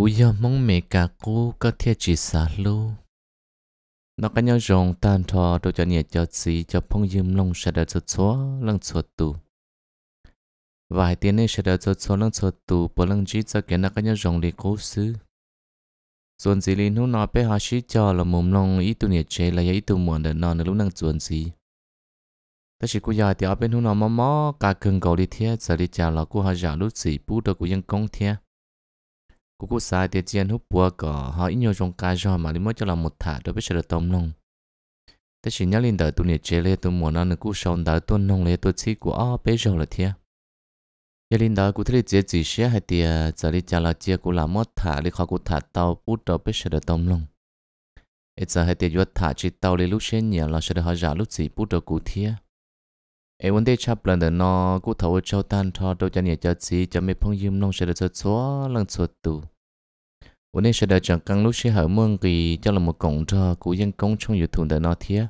cú giờ mong mẹ cả cú có thiết chỉ xa lu nó cả nhau rong tan thò đôi cho nhẹ cho xí cho phong yếm lông sẽ đợi chút số lăng chuột tu. vài tiếng này sẽ đợi chút số lăng chuột tu bỏ lăng chỉ cho cái nó cả nhau rong lì cố xứ xuân gì lì nó bé họ xí cho là mồm lông ý tu nhẹ chế là ý tu muộn để nó nữa lúc năng xuân gì ta chỉ cú giờ thì ở bên hú nó mò mò cả cần cầu đi thiết giờ đi chào là cú họ giả lúc gì bút được cú dân công thiết cô cô sai tiệt chiến hút bùa cỏ họ ít nhiều trong cái rồi mà đi mới cho là một thả đối với sự tôm nông thế chỉ nhớ lên đời tôi nhiệt chế lên tôi muốn ăn được cú sống đời tôi nông lên tôi chỉ của ó bây giờ là thế giờ lên đời cô thấy chế chỉ sẽ hay tiệt giờ đi trả là chế cô làm một thả đi khó cú thả tàu bút đầu với sự tôm nông ít giờ hay tiệt vượt thả chỉ tàu lên lúc xuyên nhiều là sự họ giả lúc chỉ bút đầu cụ thế ai vấn đề chấp lần đó nó cô thấu cho tan thọ đôi chân nhẹ cho gì cho mấy phong yếm nông sẽ cho số lần số tù วันนี้ฉัน đã chẳng cần lúc sẽ hỏi mương kỳ cho là một cổng trò của dân công trong dự thùng đã nó thiết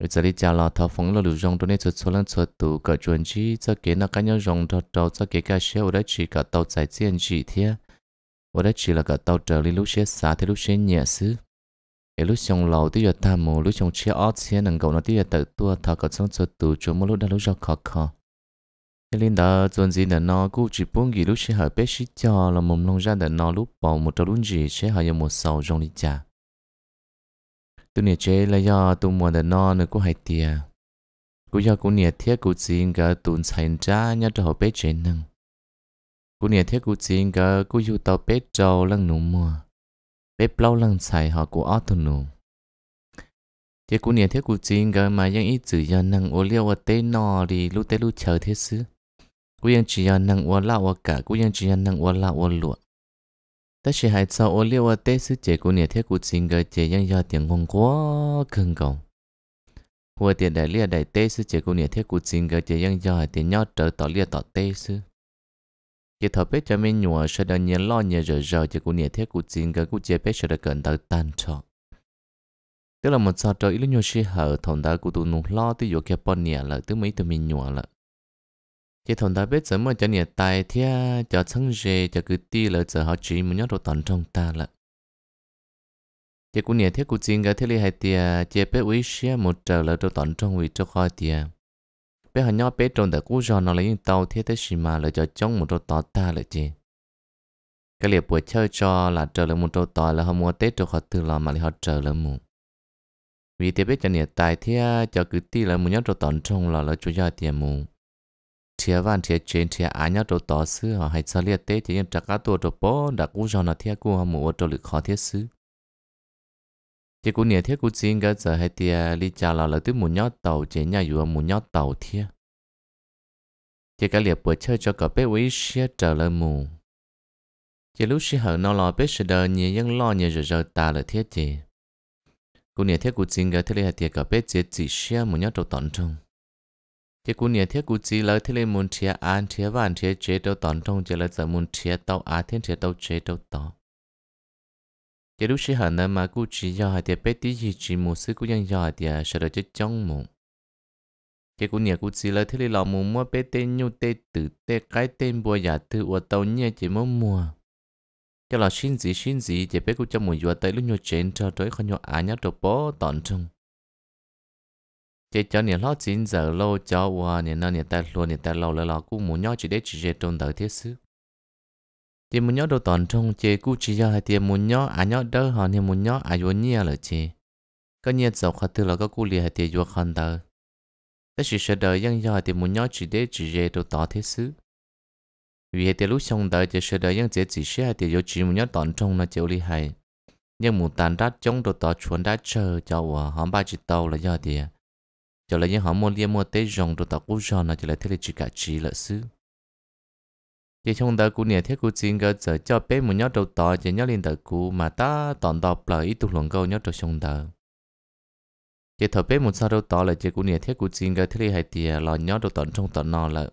rồi giờ đi trả lọ thọ phóng là lũ rong tôi nên chuột số lần chuột tụ cả chuồn chi cho kế nó cá nhau rong thọ trâu cho kế cá xe ở đó chỉ cả tàu chạy chiến chỉ thiết ở đó chỉ là cả tàu trở lúc xe xả thì lúc xe nhẹ xứ lúc xong lầu tôi giờ tham mù lúc xong chia ót nâng cầu nó tôi giờ tự tua thọ cả xong tụ chỗ một lúc đã lúc rong khó khó thế nên đó gì để nó cũng chỉ buông gì lúc sẽ hỏi bé sĩ cho là mồm nông ra để nó lúc bỏ một trâu luôn gì sẽ hỏi một sầu trong đi chả tôi nè chế là do tôi muốn để nó nữa cũng hay tiề cú do cú nè thiết cú xin cả tuần thành ra nhớ cho bé chế nâng cú nè thiết cú xin cả cú yêu tàu bé trâu lăng nụ mùa bé lâu lăng xài họ của ót thôn nụ thế cú nè thiết cú xin cả mà ยัง ít chữ giờ nâng ô liu ở tê nọ đi lúc tê lúc chờ thế xứ กูยังจียานังวัวละวัวกะกูยังจียานังวัวละวัวหลวแต่ใช่หายเศร้าโอเลียวเตะซื้อเจกูเนี่ยเท่กูจริงเกเจยังยอดเตียงงงกว่าเกินกองหัวเตียนได้เลียได้เตะซื้อเจกูเนี่ยเท่กูจริงเกเจยังยอดเตียงยอดเจอต่อเลียต่อเตะซื้อเจทอเป็ดจะไม่หนัวเสดเนียล้อเนียเจอเจอเจกูเนี่ยเท่กูจริงเกกูเจเป็ดเสดเกินตาตันชอ tức là một sao trời ít nhiều chi hở thằng ta của tụi nó lo tới vô kia bọn nhẹ là tới mấy tụi mình nhỏ là chỉ thằng ta biết sớm mà cho nhiệt tài thia à, cho thân rề cho cứ ti là giờ họ chỉ muốn nhớ đồ tận trong ta là chỉ cũng nhiệt thiết cũng chính cái thiết lý hay tia chỉ biết quý xe một trở là đồ tận trong vị cho khỏi tia bé họ nhỏ bé trong tại cú giò nó lấy những tàu thiết thế xì mà là cho chống một đồ tỏ ta là gì cái liệp buổi chơi cho là trở là một đồ tỏ là họ mua tết cho họ từ lòng mà họ trở là mù vì thế biết cho nhiệt tài thia à, cho cứ ti là muốn nhớ đồ tận trong là là chủ gia tiền mù thia van thia chen thia anya to to sư họ hay sao liệt tế thì em chắc cả tổ to bó đã cú cho nó thia cú họ mua cho lực khó thiết sư thì cú nhảy thiết cú xin cái giờ hay thia li cha là là tứ muốn nhót tàu chế nhà vừa muốn nhót tàu thia thì cái liệt bữa chơi cho cả bé quý xe trở lại mù thì lúc xí hở nó lo bé sẽ đợi nhảy những lo nhảy rồi rồi ta là thiết gì cú nhảy thiết cú xin cái thiết li hay thia cả bé chế chỉ xe muốn nhót tàu tận trong thế cú nhớ thế cú chỉ lỡ thế lên muốn chia ăn chia vạn chia chế đâu tòn trong chế lỡ giờ muốn chia tàu á thiên chia tàu chế đâu tỏ chế lúc sinh hẳn mà cú chỉ do hai tiệp bết tí gì chỉ muốn sư cú nhân do hai tiệp sợ đỡ chết trong mùng chế cú nhớ cú chỉ lỡ thế lên lò mùng mua bết tên nhu tê tử tê cái tên bùa giả thư của tàu nhẹ chỉ muốn mua cho là xin gì xin gì chế bết cú cho muốn ua tới lúc nhau chén cho tới khi nhau á nhá đồ bỏ tòn trong chế cho nè lo chín giờ lô cho qua nè nó nè ta luôn nè ta lâu là lo cũng muốn nhớ chỉ để chỉ chế trong đời thế sự chế muốn nhớ đồ toàn trong chế cú chỉ cho hai tiền muốn nhớ à nhớ đỡ họ nè muốn nhớ à vô nhia là chế có nhia dầu khát thứ là có cú liền hai tiền vô khăn đời ta chỉ sợ đời dân do thì muốn nhớ chỉ để chỉ chế đồ tỏ thế sự vì hai tiền lúc xong đời chỉ sợ đời dân chế chỉ sẽ hai tiền vô chỉ muốn nhớ toàn trong là chịu li hay nhưng muốn tàn ra chống đồ tỏ chuẩn đã chờ cho họ ba chỉ tàu là do tiền cho là những họ mua liên mua tế rồng đồ tạo cú rồng là cho là thế là chỉ cả chỉ là xứ chỉ trong đời cú nhà thế cú xin cái giờ cho bé một nhóm đồ tạo chỉ nhóc lên đời cũ mà ta tòn đọc là ít tụ luận câu nhóm đồ trong đó. chỉ thở bé một sao đồ tạo là chỉ cú nhà thế cú xin cái thế là hai tiề là nhóm đồ tận trong tận nọ là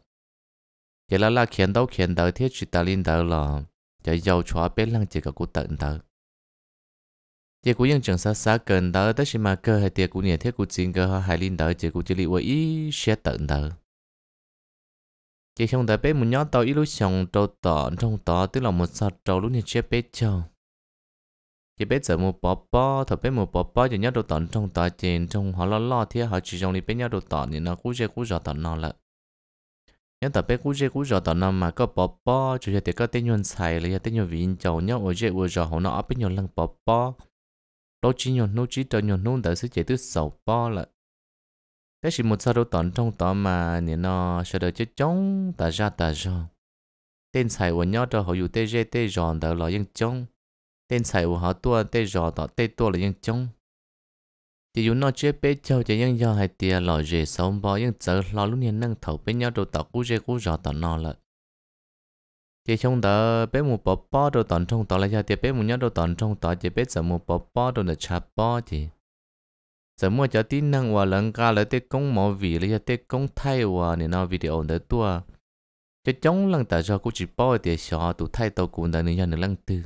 chỉ là là khiến đâu khiến đời thế chỉ ta lên đời là chỉ giàu cho bé lăng chỉ cả cú tận đời tiệc của dân trường xa xa gần đó tất nhiên mà cơ hay tiệc của nhà thiết của chính cơ họ hải linh đó tiệc của chỉ lý với ý sẽ tận đó chỉ không đợi bé một nhóm tàu ít lúc xong trâu trong tỏ tức là một sao trâu lúc này chết bé cho chỉ bé giờ một bó bó thở bé một bó bó chỉ nhớ đồ tỏ trong tỏ trên trong họ lo lo thì họ chỉ trong đi bé nhớ đồ tỏ thì nó cú dê cú giò tỏ nó lợ nhớ tỏ bé cú dê cú giò mà có bó bó chủ yếu thì có tên nhuận xài lấy tên nhuận vịn chầu nhớ ở dê ở giò họ nó ở bên nhuận lăng bó bó đó chỉ nhon nô chỉ tờ nhon nô đã sẽ chạy tới sầu po là thế chỉ một sao đâu tận trong tỏ mà nè nó sẽ đợi chết chống ta ra ta ra tên xài của nhau cho họ dù tê dê tê giòn tờ là yên chống tên xài của họ tua tê giò tỏ tê tua là yên chống chỉ dù nó chế bế châu chỉ yên do hai tia lò dê sống bò yên chờ lò lúc nhiên năng thầu bế nhau đồ tạo cú dê cú giò tạo nó là chỉ chúng ta bé một bó bó đồ tòn trong tỏ là cho thì bé một nhát đồ tòn trong tỏ chỉ bé giờ một bó bó đồ là chà bó chỉ giờ mua cho tin năng và lần ca là tết công mỏ vị là cho tết công thay và nên nó video để tua cho chống lần ta cho cũng chỉ bó thì sợ tụ thay tàu cũng đã nên nhận được lần tư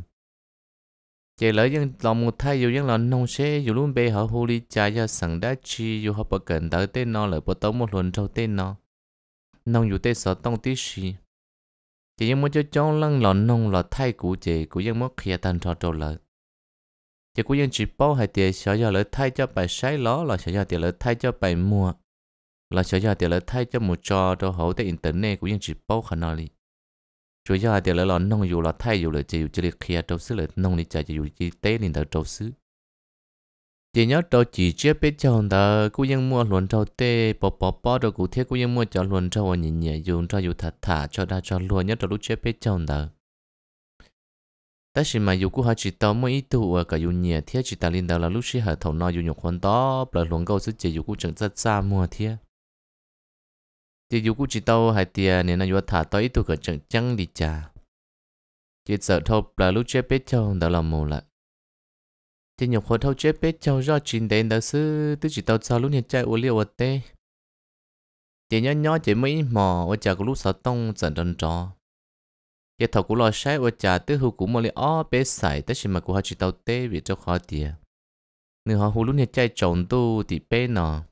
chỉ lỡ những lòng một thay dù những lòng nông xe dù luôn bé họ hô ly trà cho sẵn đá chi dù họ bật cần tới tên nó là bật tấu một lần trâu tên nó nông dù tên sợ tông tí xì chỉ những mỗi chỗ chọn lăng lọ nông lọ thay cũ chỉ cũng những mỗi kia tan trò trâu Lợi. chỉ cũng những chỉ bao hai tiền sợ giờ lỡ thay cho bài sái ló là sợ giờ tiền lỡ thay cho bài mua là sợ giờ tiền lỡ thay cho một trò đồ hậu tới internet cũng những chỉ bao khả năng đi chủ giờ tiền lỡ lọ nông dù lọ thay dù lỡ chỉ dù chỉ kia trâu xứ lỡ nông đi chạy chỉ dù chỉ tế lên tới trâu xứ thì nhớ trâu chỉ chia bé chồng đó cô ยัง mua luồn trâu tê bỏ bỏ bỏ đồ cụ thiết cô ยัง mua cho luồn trâu ở nhìn nhẹ dùng cho dù thả thả cho đa cho luôn nhớ trâu lúc chia bé chồng đó Tất chỉ mà dù cô họ chỉ tao mua ít tu ở cả dù nhẹ thiết chỉ ta lên đầu là lúc xí hở thầu no dù nhục hoàn đó là luồn câu sức chỉ dù cô chẳng rất xa mua thiết thì dù cô chỉ tao hai tiền nên là dù thả tao ít tu cả chẳng chẳng đi chả chỉ sợ thâu là lúc chia bé chồng đó là mù lại thì nhiều khóa thâu chế bế châu do chín đến đó sư tư chỉ tàu sao lúc nhận chạy ô liệu ở tê chỉ nhớ nhớ chỉ mấy mò ở chả của lúc sáu tông dần đơn trò giờ thầu của lo sai ở chả tư hữu của mò li ó bế sải tới chỉ mà cũng họ chỉ tàu tê vì cho khó tiền nếu họ hú lúc nhận chạy trọng tu thì bế nọ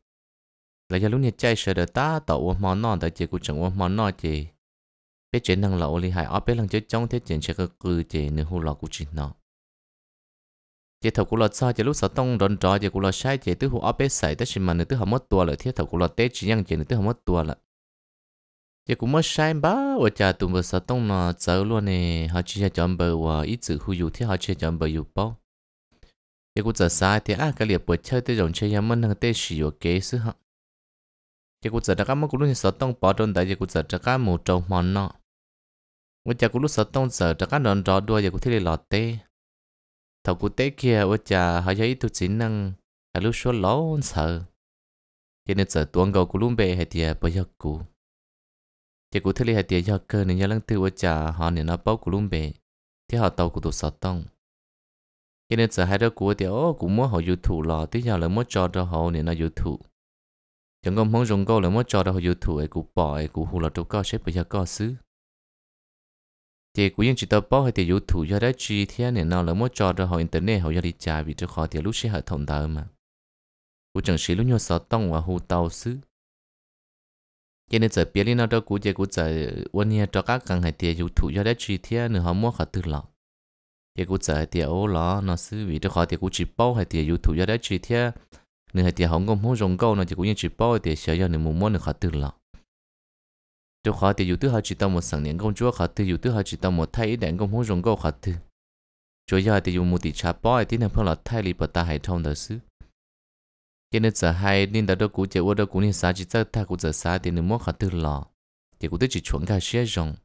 là giờ lúc nhận chạy sợ đỡ ta tàu ô mò nọ tới chỉ cũng chẳng ô mò nọ chỉ bế chế năng là ô li hại ó bế lần chế trong thế chuyện sẽ cơ cư chỉ nếu hú lo của chỉ nọ chỉ thầu cũng là sao chỉ lúc sợ tông rộn rọ chỉ cũng là sai chỉ tứ hồ áp bế sảy tới xin mà nữa tứ hồ mất tua là thiết thầu cũng là tế chỉ nhân chỉ nữa tứ hồ mất tua là chỉ cũng mất sai ba và cha tụi mình sợ tông nó sợ luôn nè họ chỉ là chọn bờ và ít chữ hữu dụ thiết họ chỉ chọn bờ dụ bao chỉ cũng sợ sai thì à cái liệp bờ chơi tới dòng chơi nhà mình thằng tế sử dụng kế sứ họ chỉ cũng sợ các món cũng luôn sợ tông bỏ trốn tại chỉ cũng sợ các mù trâu mòn nọ và cha cũng lúc sợ tông sợ các đòn rọ đua chỉ cũng thiết là lọt tế thầu cụ tế kia ở chả họ giấy tu chính năng là lúc số lón sợ cho nên sợ tuôn gầu của luôn bề hay tiệt bây giờ cụ thì cụ thế li hay tiệt do cơ nên nhớ lăng tư ở chả họ nên nó bao của luôn bề thì họ tàu của tụ sợ tông cho nên sợ hai đứa của tiệt ô cũng muốn họ dụ thủ lò tí giờ là muốn cho đó họ nên nó dụ thủ chẳng có muốn dùng câu là muốn cho đó họ dụ thủ ấy cụ bỏ ấy cụ hù lọt trâu co xếp bây giờ co xứ thì cũng như chỉ tập bao hay thì yếu thủ cho đó chỉ thế này nào là mỗi trò đó họ internet họ cho đi trả vì cho khó thì lúc sẽ hệ thống tao mà cũng chẳng xí lúc nhau sáu tông và hồ tàu xứ cho nên giờ biết đi nào đó cũng chỉ cũng giờ quan hệ cho các càng hay thì yếu thủ cho đó chỉ thế nữa họ mua họ tự lọc thì cũng giờ thì ô lọ nó xứ vì cho họ thì cũng chỉ bao hay thì yếu thủ cho đó chỉ thế nữa thì họ không muốn dùng câu nó thì cũng những chỉ bảo thì sẽ cho nên muốn mua nó họ tự lọc cho khó thì dù thứ hai chỉ tao một sáng niệm công chúa khó thì dù thứ hai chỉ tao một thay đèn công hôn rồng câu khó thì cho giờ thì dù một tỷ cha bói thì nên phong là thay lì bờ ta hay thông đời xứ cho nên giờ hay nên đã đâu cũ chế ô đâu chỉ tao ta cũ giờ sáng thì nên muốn khó thì lò thì cũ tới chuẩn cả xe rồng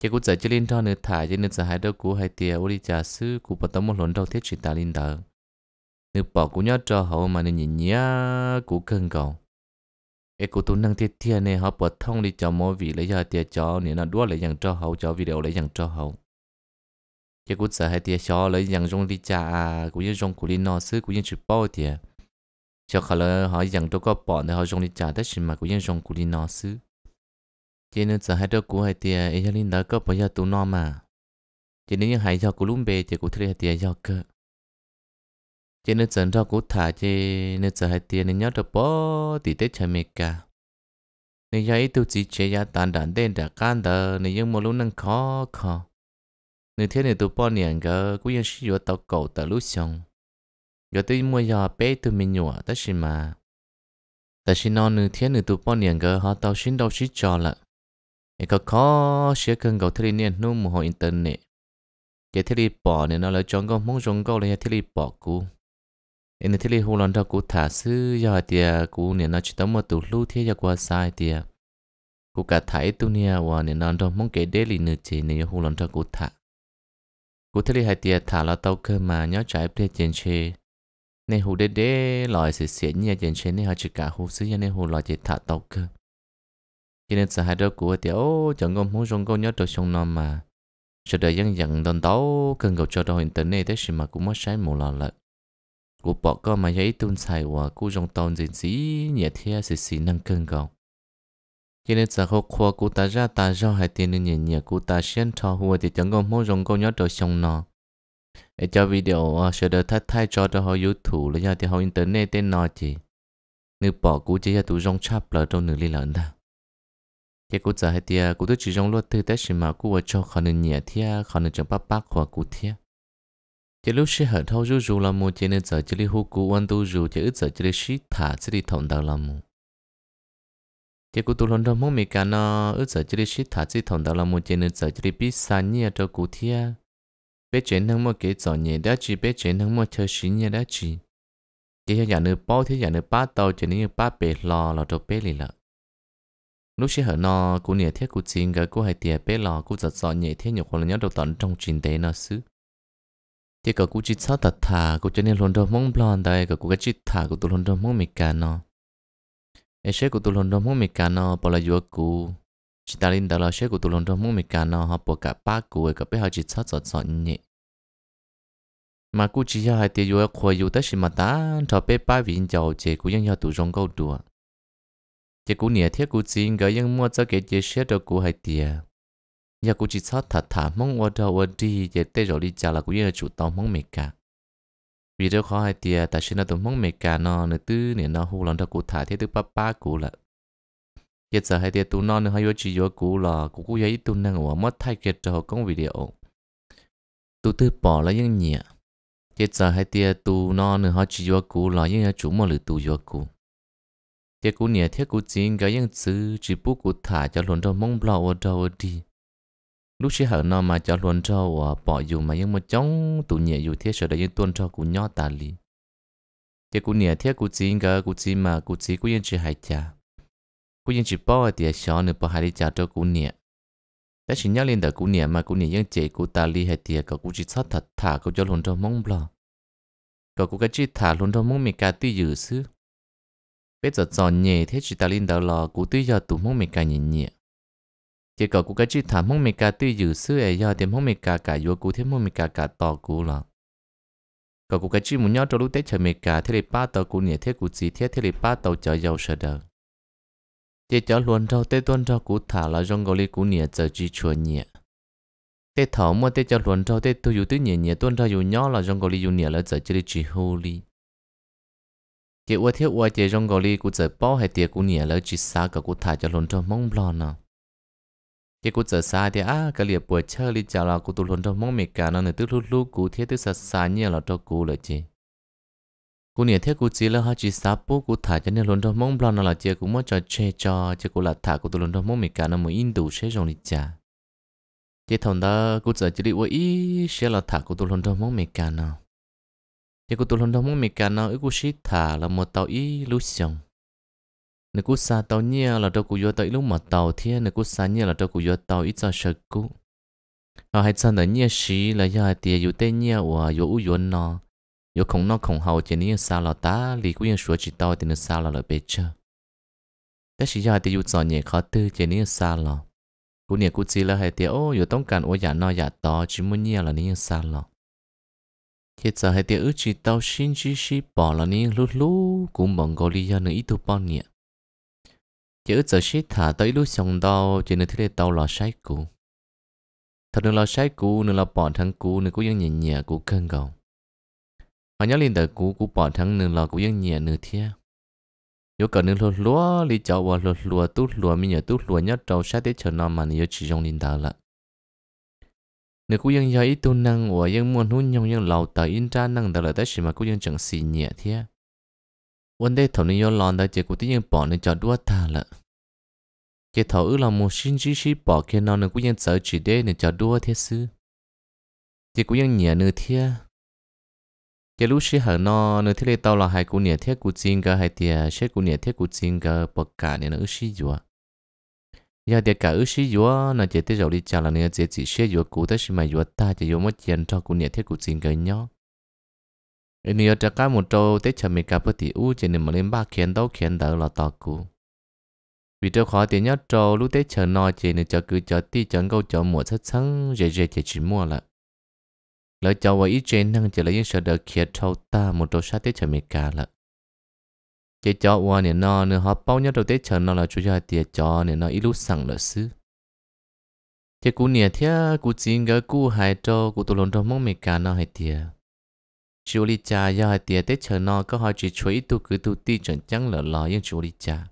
chỉ cũ giờ chỉ lên thao nữa thả cho nên giờ hay đâu hay tiề ô đi trà xứ cũ bờ tao một lần đầu thiết chỉ ta lên đời nếu bỏ cũ nhớ cho hậu mà nên nhìn nhá cân cầu cái cụ tụ năng thiết thiên này họ bỏ thông đi cho mỗi vị lấy giờ tiệt cho nên là đua lấy dành cho hậu cho video lấy dành cho hậu cái cụ sợ hay tiệt cho lấy dành dùng đi trả cũng như dùng cụ đi nọ xứ cũng như chụp bao tiệt cho khả là họ dành cho có bỏ để họ dùng đi trả tất nhiên mà cũng như dùng cụ đi nọ xứ cho nên sợ hai đứa cụ hay tiệt ấy cho linh đó có bao giờ tụ nọ mà cho nên như hay cho cụ lúng bề thì cụ thấy tiệt cho cơ chỉ nên chọn rau củ thả chỉ nên chọn hai tiền nên nhớ được bỏ thì tết chả mệt cả nên giờ ít tuổi chỉ chế ya tàn đàn đen đã can đờ nên nhưng mà lúc nâng khó khó nên thế này tu bỏ niệm cũng cũng ยัง sử dụng tàu cầu tàu lũ xong giờ tôi mua nhà bé tu mình nhọ tất nhiên mà tất nhiên nó nên thế này tu bỏ niệm cơ họ tàu sinh đâu xin cho là cái khó khó sẽ cần cầu thế này nó mua internet cái thế này bỏ nên nó lại chọn con mong chọn con là thế này bỏ cũ nên thế li hồ lần đó cụ thả sư giờ thì cụ nên nó chỉ tao một tủ lưu thế giờ qua sai thì, cụ cả thấy tu nia và nên nó đó mong kể đế li nữa chỉ nên hồ lần đó cụ thả cụ thế li hai tiề thả là tàu cơ mà nhớ trái bê trên chê nên hồ đế đế loại sẽ xịn nha trên chê nên họ chỉ cả hồ sư nên hồ loại chỉ thả tàu, cơ cho nên sợ hai đứa của tiề ô chẳng có muốn trong câu nhớ đồ xong nó mà sợ đời dân dặn đòn tàu cần cầu cho đồ hình tử này thế mà cũng mất sáng mù lò lợt กูบอกก็มาใช้ตุนใส่ว่ากูจงตอนจริงสิเนี่ยเทียสิสินั่งเกินกอง今天在后哭，古大家大少还点点年年，古大先炒货的整个某种工业都凶呢。一条 video 啊，学得太太早的好 YouTube 了，要的好 Internet 的哪去？你把古这些都用差不了，都努力了呢。结果在还的，古都只用落地，但是嘛，古我做可能年天，可能就八八块古天。chỉ lúc sẽ hận thâu rú rú là mù chỉ nên giờ chỉ li hú cú quan tu rú chỉ ít giờ chỉ li sĩ thả chỉ li thòng đầu làm một chỉ cú tu lần đầu mong mì cả nó ít giờ chỉ li sĩ thả chỉ thòng đầu làm một chỉ nên giờ chỉ li biết san nhia cho cú thia bé chuyện thằng mò kế giỏi nhẹ đã chỉ bé chuyện thằng mò chơi sĩ nhẹ đã chỉ chỉ cho nhà nữ bao thế nhà nữ ba tàu chỉ nữ ba bể lò lò cho bé lì lợ lúc sẽ hở nó cú nhẹ thế cú chín cái cú hay tiệt bé lò cú giỏi giỏi nhẹ thế nhiều คน là nhớ đầu tận trong trình tế nó xứ thì cả cũng chỉ sao thật thà cậu cho nên luôn đâu mong blon đây cả cũng cái chỉ thà cậu tu luôn đâu mong mịt cả nó ấy sẽ cậu tu luôn đâu mong mịt cả nó bỏ lại vừa cũ chỉ ta linh đó là sẽ cậu tu luôn đâu mong mịt cả nó họ bỏ cả ba cũ ấy cậu biết họ chỉ sao sợ sợ nhỉ mà cậu chỉ cho hai tiêu vừa khoe vừa tới mà ta cho bé ba vị giàu chỉ cậu vẫn cho tụi trong câu đùa chỉ cậu nhẹ thiết cậu chỉ cái vẫn mua cho cái chỉ sẽ cho cậu hai tiêu giờ cũng chỉ sót thả thả mong ở đâu ở đi để tê rồi đi trả là cũng như chủ tàu mong mệt cả vì đâu khó hay tiệt ta sao nó tụi mong mệt cả nó nữa tư nữa nó hù lòng đâu cũng thả thế tư ba ba cũ là giờ giờ hay tiệt tụi nó nữa hay vô chỉ vô cũ là cũng cũng vậy tụi nó ở mất thay kiệt cho công video tụi tư bỏ là những nhẹ giờ giờ hay tiệt tụi nó nữa họ chỉ vô cũ là những chủ mà lựa tụi vô cũ tiệt cũ nhẹ thiết cũ chính cái những thứ chỉ bút cũ thả cho lòng đâu mong bao ở đâu ở đi lúc xưa hở nó mà cho luôn cho bỏ dù mà nhưng mà chống tụ nhẹ dù thiết sợ đấy nhưng tuôn cho cũng nhỏ tà lì thế cũng nhẹ thiết cũng chỉ cả cũng chỉ mà cũng chỉ cũng yên chỉ hại cha cũng yên chỉ bỏ thì xó nữa bỏ hai đi cha cho cũng nhẹ đã chỉ nhắc lên đời cũng nhẹ mà cũng nhẹ nhưng chế cũng tà lì hay thì cậu cũng chỉ sát thật thả cậu cho luôn cho mong lo cậu cũng cái chỉ thả luôn cho mong mình cả tuy dự xứ bây giờ chọn nhẹ thế chỉ ta lên đời lò cũng tuy giờ tụ mong mình cả nhẹ nhẹ thì cậu cũng cái chữ thả mông mình cả tư dự sư ấy do thêm mông mình cả cả yếu cú thêm mông mình cả cả to cú là cậu cũng cái chữ muốn nhau cho lúc tết chờ mình cả thế là ba tàu cú nhẹ thế cú gì thế thế là ba tàu chờ giàu sợ đời chỉ cho luôn cho tết tuần cho cú thả là trong gò li cú nhẹ chờ chỉ chuẩn nhẹ tết thảo mua tết cho luôn cho tết tôi yếu tư nhẹ nhẹ tuần cho yếu nhau là trong gò li yếu nhẹ là chờ chỉ là chỉ hô li chỉ ua thiết ua chỉ trong gò li cú chờ bao hay tiệc cú nhẹ là chỉ xa cả cú thả cho luôn cho mong lo nào thì cô giờ xa thì à cái liệp buổi chơi đi chào là cô tụi luôn trong mong mệt cả nó nữa tức lúc lúc cô thiết tức xa xa nhiều là cho cô là chị cô nhớ thiết cô chỉ là họ chỉ sắp bố cô thả cho nên luôn trong mong nó là chị cũng muốn cho che cho chứ cô là thả cô tụi luôn trong mong mệt cả nó mới in đủ sẽ rồi đi chả chị thằng đó cô giờ chỉ đi uống sẽ là thả cô tụi luôn trong mong mệt cả nó chị cô tụi luôn trong mong mệt cả nó ước cô xí thả là một tàu ý lúc xong nếu cú sa tàu nhia là đâu cú vô tới lúc mà tàu thiên nếu cú sa nhia là đâu cú vô tàu ít cho sợ cú họ ờ, hay sao nữa nhia xí là do hai tiền vô tên nhia và vô u vô nó vô không nó không hậu chỉ nhia sa là ta lì cú yên sửa chỉ tàu thì nó xa là lợi bê chơ thế xí do hai tiền vô giỏi nhẹ khó tư chỉ nhia xa là cú nhia cú chỉ là hai tiền ô vô tông cần ô giả nó giả tàu chỉ muốn nhia là nhia sa là hiện giờ hai tiền ước chỉ tàu xin chỉ xí bỏ là nhia lú lú cũng bằng gọi lý do nữa ít tu bao nhiêu chữ giờ shit thả tới lúc xong đau chỉ nên thứ tao lò sai cũ thật nên lò sai cũ nên là bỏ thằng cũ nên cũng vẫn nhẹ nhẹ cũ cân cầu mà nhớ lên đời cũ cũ bỏ thằng nên là cũng vẫn nhẹ nửa thia yếu cần nên lột lúa đi chậu và lột lúa tút lúa mình nhớ tút lúa nhớ trâu sát tới chờ nó mà nhớ chỉ trong linh đời lại nếu cũng dân ít tu năng và vẫn muốn hôn nhau dân lâu tới in ra năng đời là tới gì mà cũng vẫn chẳng xì nhẹ thia vấn đề thầu nên do lòn đã chỉ của tiếng bỏ nên cho đua ta lợ chỉ thầu ư là một xin chỉ chỉ bỏ khi nào nên cũng nhân sợ chỉ để nên cho đua thế sư chỉ cũng nhân nhẹ nửa thế chỉ lúc xí hở nó nửa thế này tao là hai cũng nhẹ thế cũng chín cả hai tia xét cũng nhẹ thế cũng chín cả bậc cả nên nó ước xí rồi giờ thì cả ước xí rồi nó chết tới rồi đi chả là nữa chỉ chỉ xí rồi cũng tới xí mà rồi ta chỉ rồi mất chân cho cũng nhẹ thế cũng chín cả nhau em nhiều trả cả trâu tết chờ mình cả thì u chỉ nên mà lên khiến đâu khiến đỡ là tao cú vì trâu khó tiền nhất trâu lúc tết chờ nói nên chờ cứ chờ tí chẳng câu chờ mùa thất sáng dễ dễ chỉ mua lại lỡ chờ vào trên năng chỉ là sợ đỡ khiến trâu ta một trâu sát tết chờ mình cả cho qua nên nó nữa họ bao nhất trâu tết chờ là chú cho tiền cho nên ít lúc sẵn lợi sư chỉ cú nè thế cú chỉ ngỡ cú hai trâu cú tụi lồn trâu mong mình cả nó hai tiền chú lý cha do hai tiệt tết chờ nó có hai chỉ chuối tu cứ tu ti chẳng chẳng lỡ lò nhưng chú lý cha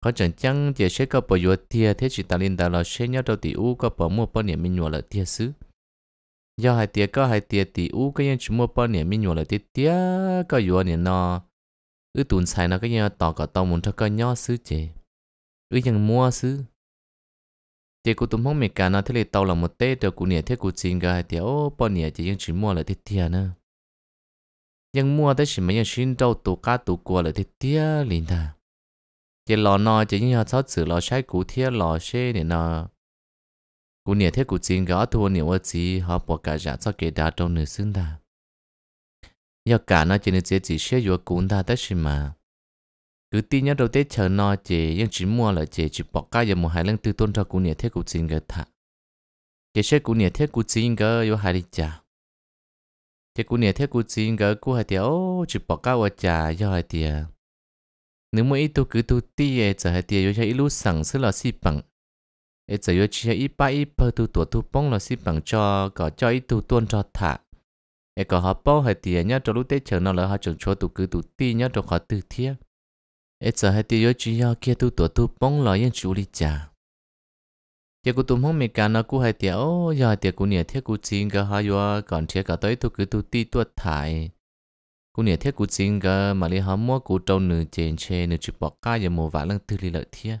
có chẳng chẳng chỉ sẽ có bỏ yuột tiệt thế chỉ ta linh ta lò sẽ nhớ đâu tỷ u có bỏ mua bỏ niệm mình nhỏ lỡ tiệt xứ do hai tiệt có hai tiệt tỷ u cái nhưng chúng mua bỏ niệm mình nhỏ lỡ tiệt tiệt có yuột niệm nó ư tuần xài nó cái nhau tỏ cả tàu muốn cho cái nhỏ xứ chế ư chẳng mua xứ thì cô tụm không mệt cả nó thế là tàu là một tết rồi cụ nhẹ thế cô xin cả hai tiệt ô bỏ niệm chỉ nhưng chỉ mua lỡ tiệt tiệt nữa nhưng mua tới chỉ mấy nhân xin đâu tù cá tù cua lại thì tía liền ta chỉ lò nọ chỉ những họ sáu chữ lò sai cú thiết lò xe để nọ cú nhà thiết cú chín gõ thua nhiều ô chí họ bỏ cả giả cho kể đá trong nửa xương ta giờ cả nó chỉ nên chỉ chỉ xe vừa cún ta tới chỉ mà cứ tin nhớ đầu tết chờ nọ chỉ nhưng chỉ mua là chỉ chỉ bỏ cả giờ một hai lần tư tôn cho cú nhà thiết cú chín cái thà chỉ xe cú nhà thiết cú chín cái vô hai đi chả thế cú nè thế cú xin gỡ cú hai tiểu chụp bỏ cao ở trà do hai tiểu nếu mà ít tu cứ tu e ti ấy giờ hai tiểu rồi chạy lúc sẵn sẽ là si bằng ấy giờ chỉ chạy ít ba ít bơ tu tuổi tu e bông là si bằng cho có cho ít tu tuôn cho thả ấy có họ bao hai tiểu nhá cho lúc tết chờ nó là họ chọn cho tu cứ tu ti nhá cho họ tư thiết ấy giờ hai tiểu rồi chỉ do kia tu tuổi tu bông là yên chú đi trà thì cô tụm không mệt cả nó cô hay tiếu, giờ tiếu cô nhớ thiết cô chín cái hai vợ còn thiết cả tới tôi cứ tôi ti tuột thải cô nhớ thiết cô chín cái mà lấy hóm mua cô trâu nữ chén chén nữ chụp bọc cá giờ mua vải lăng tư li lợi thiết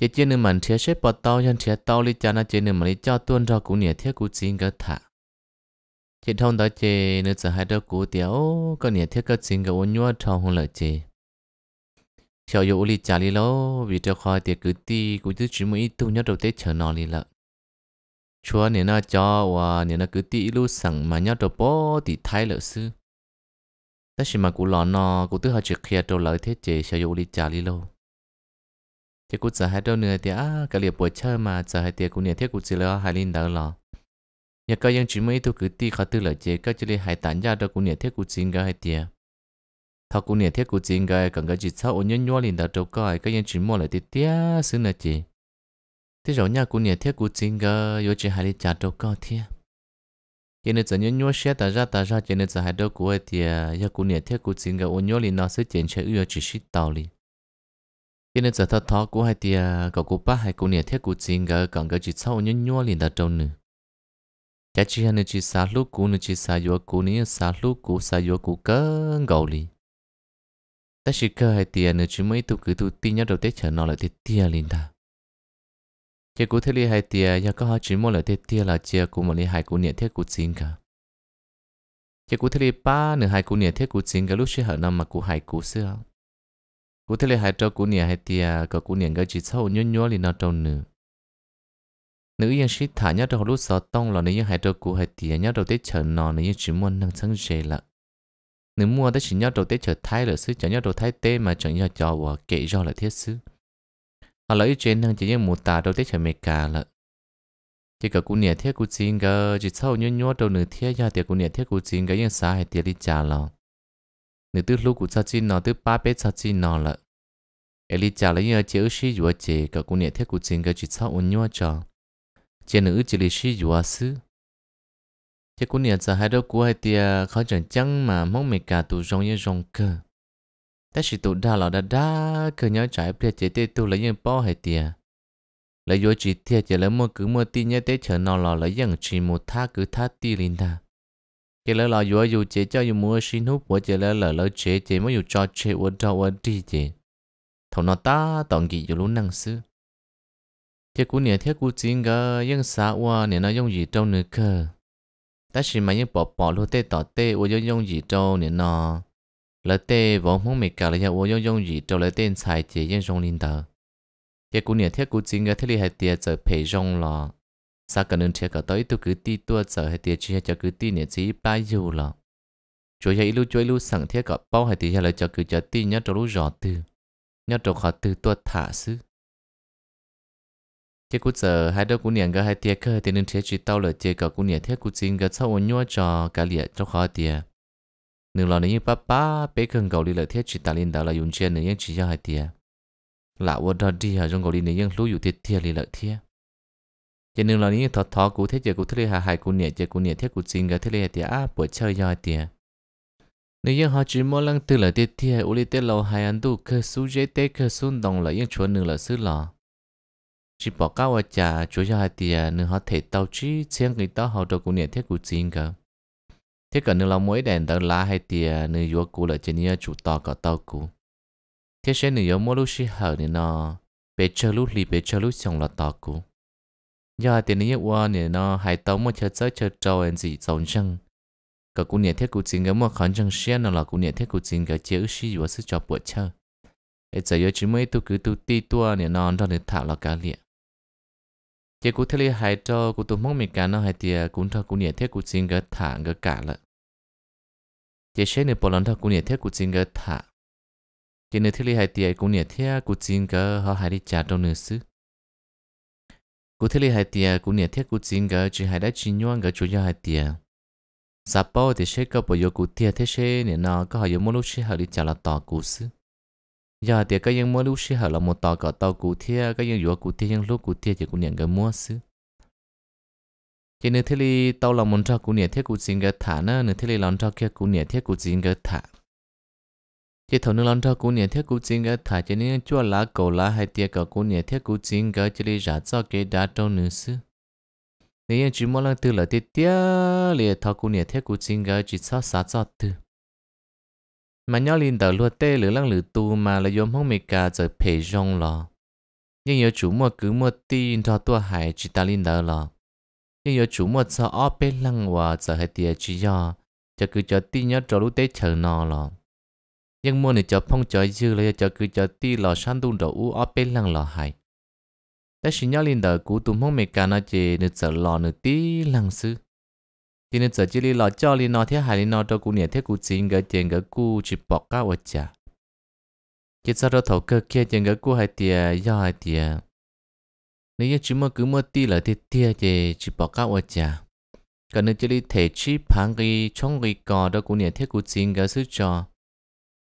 thì trên nửa mình thiết xếp bọt tao chân thiết tao đi cha nó trên nửa mình đi cho tuôn cho cô nhớ thiết cô chín cái thả thì thông đó chè nửa giờ hai đứa cô tiếu, cô nhớ thiết cái chín cái ôn nhua trong không lợi chè chiều yêu li trả li lô vì cho khỏi tiệt cứ ti cũng chứ chỉ mới tu nhớ đầu tết chờ nó li lợ chúa nên nó cho và nên nó cứ ti lu sẵn mà nhớ đầu bố thì thay lợ sư tất nhiên mà cụ lọ nọ cụ tức họ chỉ kia đầu lợi thế chế chiều yêu li trả li lô thì cụ giờ hai đầu nửa tiệt à cái liệp buổi chơi mà giờ hai tiệt cụ nửa thiết cụ chỉ là hai linh đầu lọ nhà coi ยัง chỉ mới tu cứ ti khó tư lợi chế các chỉ li hai tán ra đầu cụ nửa thiết cụ xin cái hai tiệt thà cô nè thiết cô chính cái cần cái chỉ sau ôn nhân nhau liền đã trâu cái cái nhân chỉ mua lại thì tiếc xứ nè chị thế rồi nha cô nè thiết cô chính cái yo chỉ hai đi trả trâu cái thiệt cho nên giờ nhân nhau xe ta ra ta ra cho nên giờ hai đứa cô ấy thì ya cô nè thiết cô chính cái ôn nhau liền nó sẽ chuyển xe ưa chỉ shit tàu liền cho nên giờ thà thà cô hai thì cậu cô ba hai cô nè thiết cô chính cái cần cái chỉ sau ôn nhân nhau liền đã trâu nữa cha chi hắn chỉ sáu lúc cũ nữa chỉ sáu yo cũ nữa sáu lúc cũ sáu yo cũ cỡ ngầu liền ta chỉ cơ hai tiền nữa chứ mấy tụ cứ tụ tin nhau đầu tết chờ nó lại tết tia liền ta chỉ cú thế li hai tiền nhà có họ chỉ mua lại tết tia là chia cú một li hai cú nhẹ thiết cú xin cả chỉ cú thế li ba nữa hai cú nhẹ thiết cú xin cả lúc xưa hở năm mà cú hai cú xưa cú thế li hai trâu cú nhẹ hai tiền có cú nhẹ cái chỉ sâu nhúa nhúa liền nó trâu nữa nữ yên sĩ thả nhau trong lúc sợ tông là nữ yên hai trâu cú hai tiền nhau đầu tết chờ nó nữ yên chỉ muốn năng sáng dễ là nếu mua tới chỉ nhau đầu tế trở thay là sư chẳng nhau đầu thay tê mà chẳng nhau cho và kể do là thiết sư họ lấy trên năng chỉ như một tà đầu tế trở mệt cả là chỉ cả cụ nhà thiết cụ xin gờ chỉ sau nhau nhau đầu nửa thiết ra tiệc cụ nhà thiết cụ xin gờ nhưng sao hay tiền đi trả lo nửa tư lúc cụ sao xin nó tư ba bé sao xin nó là Eli trả lấy nhau chỉ ở sĩ dùa chỉ cả cụ nhà thiết cụ xin gờ chỉ sau nhau cho chỉ nửa chỉ lấy sĩ dùa sư chắc cũng nhận ra hai đứa của hai tia khó chẳng chăng mà mong mình cả tụ rong như rong cơ ta chỉ tụ đa là đa đa cơ nhớ trái bia chỉ tê tụ lấy những bao hai tia lấy vô chỉ tia chỉ lấy mua cứ mua ti nhớ tê chờ nó là lấy những chỉ một tha cứ tha ti linh ta chỉ lấy là vô dù chỉ cho dù mua xin hút của chỉ lấy là lấy chỉ chỉ mới dù cho chỉ ở đâu ở đi chỉ thằng nó ta tổng kỳ dù luôn năng sư chắc cũng nhận thiết cũng chính cái những xã hoa nên nó dùng gì trong nữa cơ 但是嘛，你宝宝路得到得，我要用宇宙呢呢。了得，王红没搞了呀，我要用宇宙来电财节应用领导。这姑娘贴古金个，贴里还跌在陪用了。sao cả nên thiệt cả tới tôi cứ đi tua giờ hay tiệt chia cho cứ đi nè chỉ ba dù là chúa dạy lu chúa lu sẵn thiệt cả bao hay tiệt là cho cứ cho đi nhớ cho lu rõ từ nhớ cho khó từ tua thả xứ thế cú giờ hai đứa cú niệm cái hai tiếc cơ thì nên thế chỉ tao là chơi cả cú niệm thế cú chính cái sau ôn nhua cho cả liệt cho khó tia nương lần nếu như ba ba bé cần cầu đi là thế chỉ ta lên đó là dùng chân này nhưng chỉ cho hai tia lạ vô đó đi ở trong cầu đi này nhưng lú dùng thiệt thiệt đi là thiệt cho nên là nếu thọ thọ cú thế chơi cú thế hà hai cú niệm chơi cú niệm thế cú chính cái thế là tia à buổi chơi cho hai tia nếu như họ chỉ mua lăng từ là tiết thiệt uli tiết lâu hai anh tu cơ suy chế tế cơ sun đồng là những chuyện nửa là xứ lò chỉ bỏ cao ở chả chú cho hai tiền nên họ thể tao chi xem người ta họ đâu cũng nhận thiết của chính cả thiết cả nên là mỗi đèn tao lá hai tiền nên yếu cũ là trên nhà chủ to cả tao cũ thiết sẽ nên yếu mỗi lúc xí hở nên nó bé chờ lúc lì bé chờ lúc xong là tao cũ do hai tiền nên yếu qua nên nó hai tao mà chơi chơi chơi trâu anh gì giống chăng cả cũng nhận thiết của chính cái mà khán chẳng xem nó là cũng nhận thiết của chính cái chế ước xí yếu sự cho buổi chơi ấy giờ chỉ mới tôi cứ tôi ti tua nên nó đó được thảo là cá liền chỉ cú li hai cho cú tụi mong mình cả nó hai tiệt cũng cho cú nhiệt thiết cú xin gỡ thả gỡ cả lợ chỉ xem nửa lần thôi cú nhiệt thiết cú xin gỡ thả chỉ nửa thấy hai tiệt cú nhiệt thiết cú xin gỡ họ hai đi trả đâu nửa xứ cú thấy hai tiệt cú nhiệt thiết cú xin gỡ chỉ hai đã chỉ nhuận gỡ chủ cho hai tiệt, sao bao thì sẽ có bao nhiêu cú tia thế sẽ nè nó có họ yêu mua lúc sẽ họ đi trả là tỏ cú xứ giờ thì cái dân mua lúc xí hở là một tàu cỡ tàu cụ thia cái dân dùa cụ thia dân lúc cụ thia chỉ cũng nhận cái mua xứ chỉ nếu thế thì tàu là một cho cụ nhẹ thiết cụ xin cái thả nữa nếu thế thì làm cho kia cụ nhẹ thiết cụ xin cái thả chỉ thầu nữa làm cho cụ nhẹ thiết cụ xin cái thả chỉ nếu chua lá cổ lá hay tia cỡ cụ nhẹ thiết cụ xin cái chỉ là giả cho cái đa trong nữ xứ nếu như chỉ mua lần từ là tia tia liền thầu cụ nhẹ thiết cụ xin cái chỉ sao sao cho từ mà nhỏ linh đầu lúa tê lửa lăng lửa tu mà là yếm hông mì cà rồi phê rong lò nhưng yếu chủ mua cứ mua tin cho tua hải chỉ ta linh đầu lò nhưng yếu chủ mua cho ó bê lăng hòa giờ hai tia chỉ do cho cứ cho tin nhớ cho lúa tê chờ nò lò nhưng mua này cho phong cho dư lấy cho cứ cho tin lò san tu đầu u ó bê lăng lò hải ta chỉ nhỏ linh đầu cú tụm hông mì cà nó chỉ nửa giờ lò nửa tí lăng sư thì nên giờ chỉ li lọ cho li nó thế hại li nó đâu cũng nhẹ thế cũng chín cái tiền cái cú chỉ bỏ cả vợ cha chỉ sao đó thầu cơ kia tiền cái cú hay tiền do hay nếu như chúng mà cứ mua ti là thì tiền thì chỉ bỏ cả vợ cha còn nếu chỉ li thể chi phang cái trong cái cò đó cũng nhẹ thế cái sự cho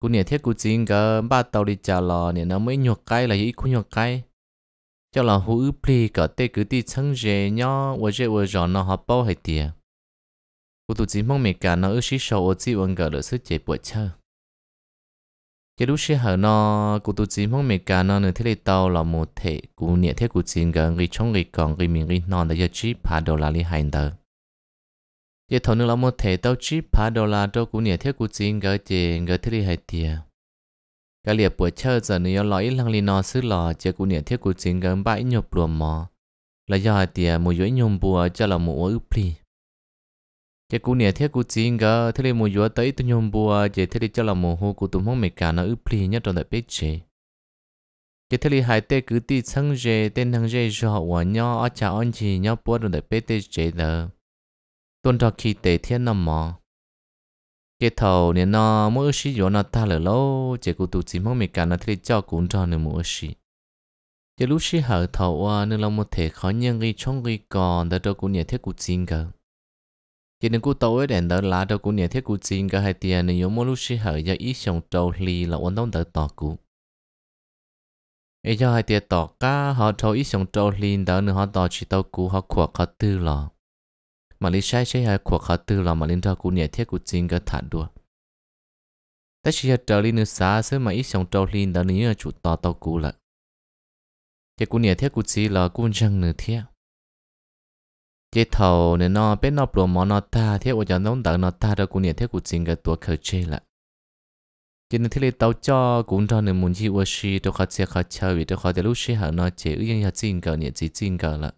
cũng nhẹ thế cũng chín cái ba tàu đi trả lò nhẹ nó mới nhọc cái là gì cũng nhọc cái cho là hú ướp li cả tê cứ ti chăng dễ nhau vợ chơi vợ giòn nó họ bao hay tiền 我都只望每家那二十首我只问个了是解不车。cái lúc xưa hở cụ tụ chỉ mong mẹ cả nó nữa thế là một thể cụ nhẹ thế cụ chỉ gần người trong người còn người mình người non để chỉ phá đồ là li hành tờ giờ thằng nữa là một thể tao chỉ phá đồ là đâu cụ nhẹ thế cụ chỉ gần chỉ gần thế này hay tiề cái liệp buổi chơi giờ nữa lõi lăng li nó xứ lò chỉ cụ nhẹ thế cụ chỉ gần bãi nhộp luồng mò là do tiề một dưới nhôm bùa cho là một ướp li chỉ cú nè thiết cú chín gà thế này mùa gió tới tôi nhôm bùa chỉ thế này cho là mùa hồ cú tụm mong mệt cả nó ướp lì nhất trong đại bếp chế chỉ thế này hai tay cứ ti sang dê tên hàng dê cho họ hòa nhau ở chả ăn gì nhau bữa trong đại bếp chế đó tuần trò khi tới thiên nằm mò chỉ thầu nè nó mỗi sĩ gió nó ta lỡ lâu chỉ cú tụ chín mong mệt cả nó thế này cho cũng cho nữa mỗi sĩ chỉ lúc sĩ hở thầu à, nên là một thể khó nhân cái trong gây còn đã đâu cũng nè thiết cú chín cả khi nên cú tối để đỡ lá đâu cũng nhà thiết cú chín cả hai tiền nên yếu mỗi lúc xí hở do ít sống trâu lì là ổn đông đỡ tỏ cú ấy cho hai tiền tỏ cá họ trâu ít sống trâu lì đỡ nữa họ tỏ chỉ tàu cú họ quạt họ tư lò mà lý sai sai hai quạt họ tư lò mà liên thao cú nhà thiết cú chín cả thả đua tất chỉ là trâu lì nữa xa xứ mà ít sống trâu lì đỡ nên chủ tỏ tàu cú lại chỉ cú nhà thiết cú chín là cú chẳng nữa thiết chế thầu nên nó bên nó bùa món nó ta thế ở chỗ nông đỡ nó ta đâu cũng nhiệt thế cũng chính cái tua khởi chế là, cho nên thế này tao cho cũng cho nên muốn chi ô xí tôi khó chơi khó chơi vì tôi khó để lúc xí hả nó chế ứng dụng chính cái nhiệt chỉ chính cái là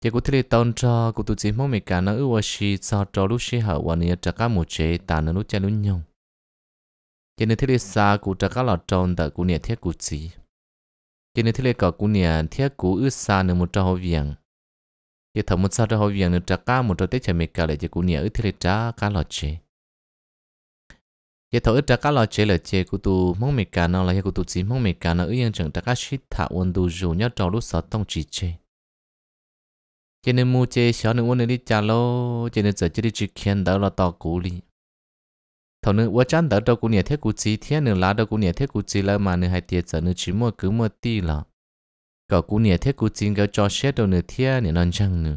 chế cũng thế này tao cho cũng tụi chính mong mình cả nó ô xí cho cho lúc xí hả và nhiệt cho cả một chế ta nên lúc chơi lúc nhung cho nên thế này xa cũng cho các lọ tròn đỡ cũng nhiệt thế cũng chỉ cho nên thế này cả cũng nhiệt thế cũng ước xa nên một trò việc giờ thầm một sao đó họ viện được trả cá một trò tết chả mệt cả lại chỉ cũng nhớ thì lại trả cá lọt chế ye thầu trả cá lọt chế là chế của tu mong mệt cả nó là ye của tu chỉ mong mệt cả nó yên chẳng trả cá shit thả quân tu dù nhớ trò lúc sợ tông chỉ chế cho nên mua chế xóa nữa quân đi trả lô cho nên giờ chỉ đi chỉ khen đó là tao cũ li thầu nữa quá chán đó đâu cũng nhớ thế cũng chỉ thế nữa lá đâu cũng nhớ thế cũng chỉ là mà nữa hai tiệt giờ nữa chỉ mua cứ mua ti là cậu cú nè thiết cú chín cậu cho xét đầu nửa thiết nè non chăng nữa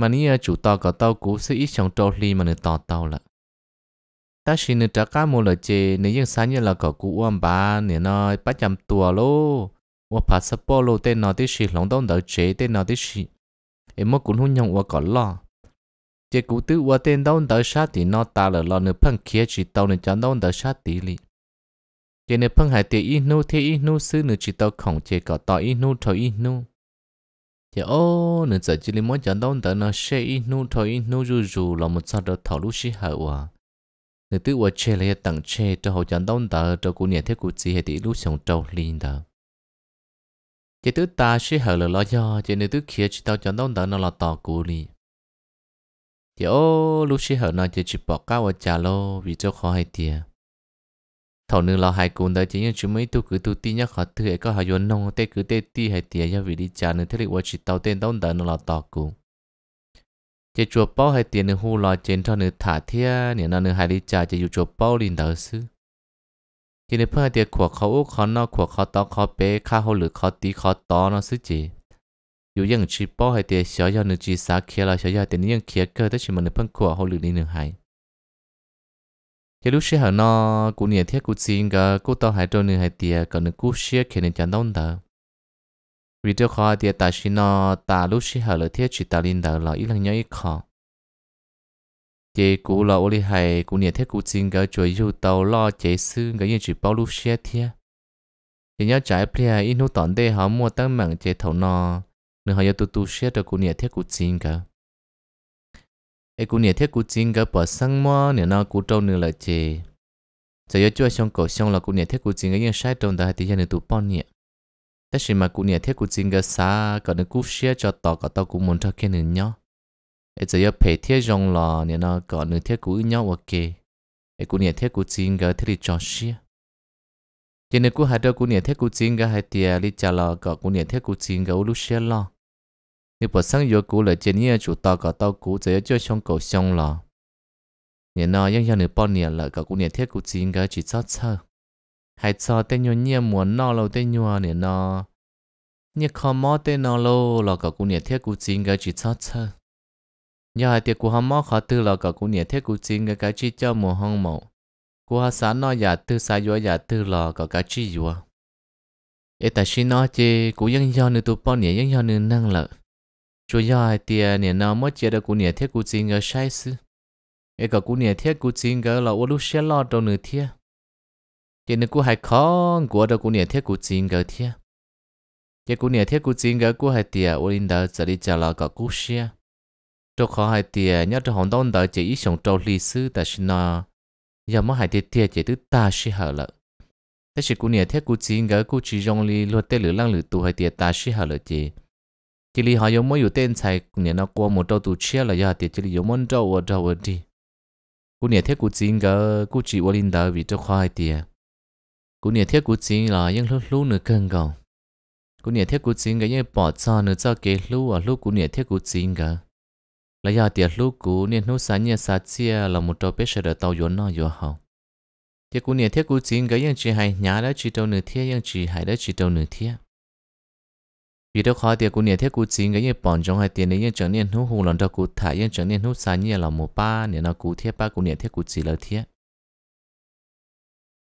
mà ní ờ, chủ tàu cậu tàu cú sẽ trong trâu ly mà nửa tàu là ta chỉ nửa trả cá mua lời chê nửa dân sáng như là cậu cú uom bà nè nó bắt chăm tua lô uom phát sắp bò tên nó tí xì lòng đông đỡ chế tên nó tí xì em mất cũng hôn nhông uom cậu lo chế cú tứ uom tên đông đỡ sát thì nó ta là lo nửa phân kia chỉ tàu nửa chán đông đỡ sát tí li chế nè phân hải tiệt ít nu thì ít nu sư nửa chỉ tao khổng chế có tao ít nu thôi ít nu chế ô nửa giờ chỉ lấy mỗi chọn đông tớ nó xe ít nu thôi ít nu rù rù là một sao đó thảo lúc xí hậu à nửa tự qua chế lấy tặng chế cho hậu chọn đông tớ cho cụ nhẹ thế cụ chỉ hệ tỷ lúc sống trâu liền tớ chế tứ ta xí hậu là lo do chế nửa tự kia chỉ tao chọn đông tớ nó là tao cụ liền chế ô lúc xí hậu nó chế chỉ bỏ cao ở trà lô vì cho khó hay tiệt ท่านึงเราหายกูนได้จริงชุ่มไม่ตุกตุตีนักขัดถือก็หายนองเตะคือเตะตีหายเตียยาวิริจานึงเทลิวชิตเตาเต้นต้นเดันเราตอกู จะจวบเป้าหายเตียนึงหูเราเจนท่านึงถาเทียเนี่ยนั่นนึงหายริจาจะอยู่จวบเป้าลินเดอร์ซึจในเพื่อนเตียขวบเขาอุกเขานอกขวบเขาตอกเขาเป้ข้าหูหรือเขาตีเขาตอนั่นซึจีอยู่ยังชิเป้าหายเตียเสียยาหนึ่งจีสาเคียเาเสียยาวเตียนยังเคียเกอร์ถ้าชิมันนเพื่อขวบเขาหรือนหนึ่งหาย giờ lúc xưa họ nó cũng nhớ thiết cũng xin cả cô tao hai trâu nữa hai tiề còn nữa cũng xưa khi nên chẳng đông vì video khó tiề ta xin nó ta lúc xưa họ lợi thiết chỉ ta linh đó là ít lần nhớ ít khó chế cũ là ô li hay cũng nhớ thiết cũng xin cả chuối yêu tàu lo chế sư cái như chỉ bao lúc xưa thiết thì nhớ trái plia ít nút tòn đây họ mua tăng mạng chế thầu nó nữa họ yêu tu tu xưa được cũng nhớ thiết cũng xin cả ai cũng nhớ thiết cũng chính cái bỏ sang mò nhớ nó cũng trâu nữa là chê giờ giờ chưa xong cổ xong là cũng nhớ thiết cũng chính cái những sai trâu đã thì hiện tụ bọn nhỉ tất nhiên mà cũng nhớ thiết cũng chính cái xa còn nó cũng xia cho tao cả tao cũng muốn cho cái nữa nhá ai giờ giờ phải thiết rong là nhớ nó còn nữa thiết cũng nhau ok ai cũng nhớ thiết cũng chính cái thiết đi cho xia cho nên cũng hai đứa cũng nhớ thiết cũng chính cái hai tia đi chả là còn cũng nhớ thiết cũng chính cái lúc xia lo 你不生有股来接你主打个到股，只要就上狗上了。你那样样你半年了，个股年贴股只应该去找找，还找等于你莫闹了等于啊你那，你看莫等闹了，那个股年贴股只应该去找找。你还得股哈莫卡得了个股年贴股只应该该去叫莫行某，股哈啥那也得啥药也得了个该去药。哎，但是那这股样样你都半年样样你弄了。主要的你那么觉得姑娘贴古金个晒死，一个姑娘贴古金个了，我都写老到你贴，今天姑还看过的姑娘贴古金个贴，一姑娘贴古金个姑还的，我领导这里讲了个故事，这看还的，你这红灯的这一想找历史，但是呢，要么还得贴这都大时候了。但是姑娘贴古金个，估计容易落得流浪流多还的大时候了的。chỉ li họ yêu mỗi yêu tên sai cũng nó qua một trâu tụ chia là giờ thì chỉ li yêu mỗi trâu ở trâu ở đi cũng nhà thiết cũng chính cái cũng chỉ vô linh đạo vì trâu khoai tiền cũng nhà thiết cũng chính là những lúc lúc nửa cần cầu cũng nhà thiết cũng chính cái những bỏ cho nửa cho cái lúc ở lúc cũng nhà thiết cũng chính cái là giờ thì lúc cũng nhà lúc sáng nhà sáng chia là một trâu biết sẽ được tàu vốn nó vốn hậu thiết cô nhà thiết cô chính cái những chỉ hay nhà đó chỉ trâu nửa thiết những chỉ hay đó chỉ trâu nửa thiết vì đâu khó tiền của nhà thiết của chính cái như bọn chúng hay tiền này như chẳng niên hú hùng lần đầu của thả như chẳng niên hú xa như là một ba nhà nó của thiết ba của nhà thiết của chỉ là thiết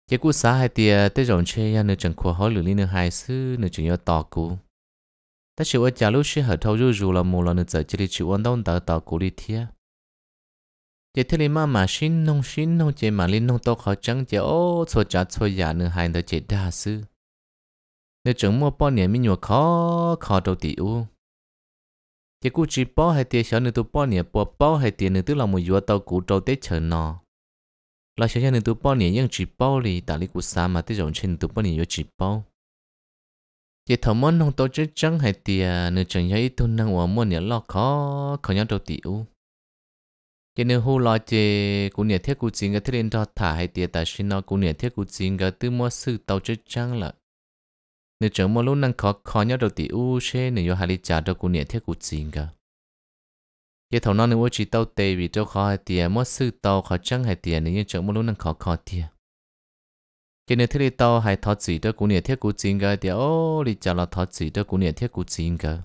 cái của xã hay tiền tới rộng chơi như chẳng khóa hỏi lửa linh hai sư như chẳng nhớ tỏ của ta chịu ở lúc sẽ hở thâu rú rú là một lần nữa chỉ để chịu ăn đông tờ tờ của đi thiết chỉ thế mà mà xin nông xin nông chỉ mà linh nông to khó chẳng chỉ ô số trả số giả như hai đứa chỉ đa sư nếu chúng mua bao nhiêu mình nhua khó khó đầu tiêu thì cú chỉ bao hay tiền sáng nữa tụ bao nhiêu bao bao hay tiền nữa tụ làm một vừa tàu cú trâu tết chờ nọ là sáng nữa tụ bao nhiêu nhưng chỉ bao lì tại lý cú xa mà tết rộng trên tụ bao nhiêu chỉ bao thì thầu món không tổ chức chẳng hay tiền nữa chẳng hay tụ năng hòa mua nhiều lo khó khó nhau đầu tiêu cho nên hôm lo chê cũng nhớ thiết cú chính cái thiết lên cho thả hay tiền tại xin nó cũng nhớ thiết cú chính cái tư mua sự tàu chức chẳng là nếu chẳng mà lúc năng khó khó nhau đầu tỷ u xe nếu yo đi trả đầu cụ nhẹ thiết cụ chín cả cái thằng nó nếu chỉ tàu tê vì cho khó hai tiền mất sư tàu khó chẳng hai tiền nếu chẳng mà lúc năng khó khó tiền cái nếu thiết tàu hay thọ chỉ đầu cụ nhẹ thiết cụ chín cả thì ô đi trả là thọ chỉ đầu cụ nhẹ thiết cụ chín cả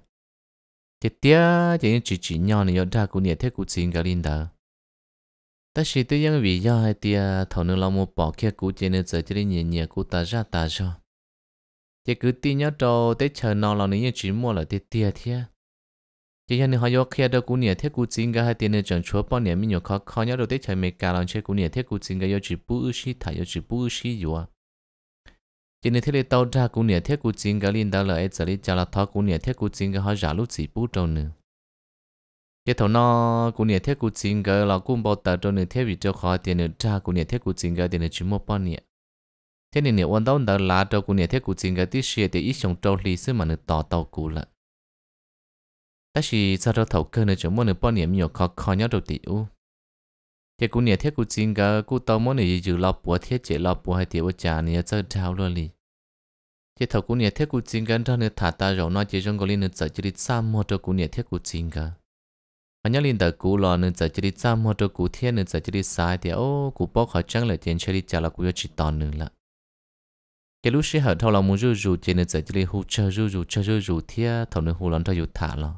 thì tiếc chỉ chỉ chỉ nhau nếu đa cụ nhẹ thiết cụ chín cả linh đó ta chỉ tôi yên vì do hai tiền thằng nếu là một bỏ kia cụ chỉ nếu giờ chỉ đi nhẹ nhẹ cụ ta ra ta cho chỉ cứ tin nhớ cho tới chờ nó là nếu như chỉ mua là tiền tiền thế chỉ hiện họ yêu kia đó cũng nhiều thế cũng chính cái hai tiền này chẳng chúa bao nhiêu mình nhiều khó khó nhớ đâu tới chờ mấy cái lòng chơi cũng nhiều thế cũng chính cái yêu chỉ bù xí thải yêu chỉ bù xí yêu à chỉ nên thế này tao ra cũng nhiều thế cũng chính cái liên đó là ai giờ đi chả là thọ cũng nhiều thế cũng chính cái họ giả lúc chỉ bù trâu nữa chỉ thầu nó cũng nhiều thế cũng chính cái là cũng bao tờ trâu nữa thế vì cho khó tiền nữa ra cũng nhiều thế cũng chính cái tiền này chỉ mua bao nhiêu thế nên nếu anh đâu đó là trâu của nhà thế của chính cái thứ xe thì ít trong trâu lì xứ mà nó tỏ tàu cũ là ta chỉ sao cho thầu cơ nữa chúng mỗi nửa bao niệm nhiều khó khó nhau đầu tiểu thế cũng nhà thế cũng chính cái cũng tao mỗi nửa dự lo bùa thế chế lo bùa hay tiểu trà này chơi thao luôn đi thế thầu cũng nhà thế cũng chính cả ra nửa thả ta rồi nói chỉ trong cái linh nửa chơi chỉ đi xa mua đầu cũng nhà thế cũng chính cái, anh nhớ linh tử cũ lo nửa chơi chỉ đi xa mua đầu cũng thiên nửa chơi chỉ đi sai thì ô cú bao khó chăng là tiền chơi đi trả là cũng chỉ tòn nữa là cái lúc xí hở thâu lòng muốn rú rú chỉ nên giờ chỉ hú chờ rú rú chờ rú rú thia thầu nên hú lắm thâu rú thả lo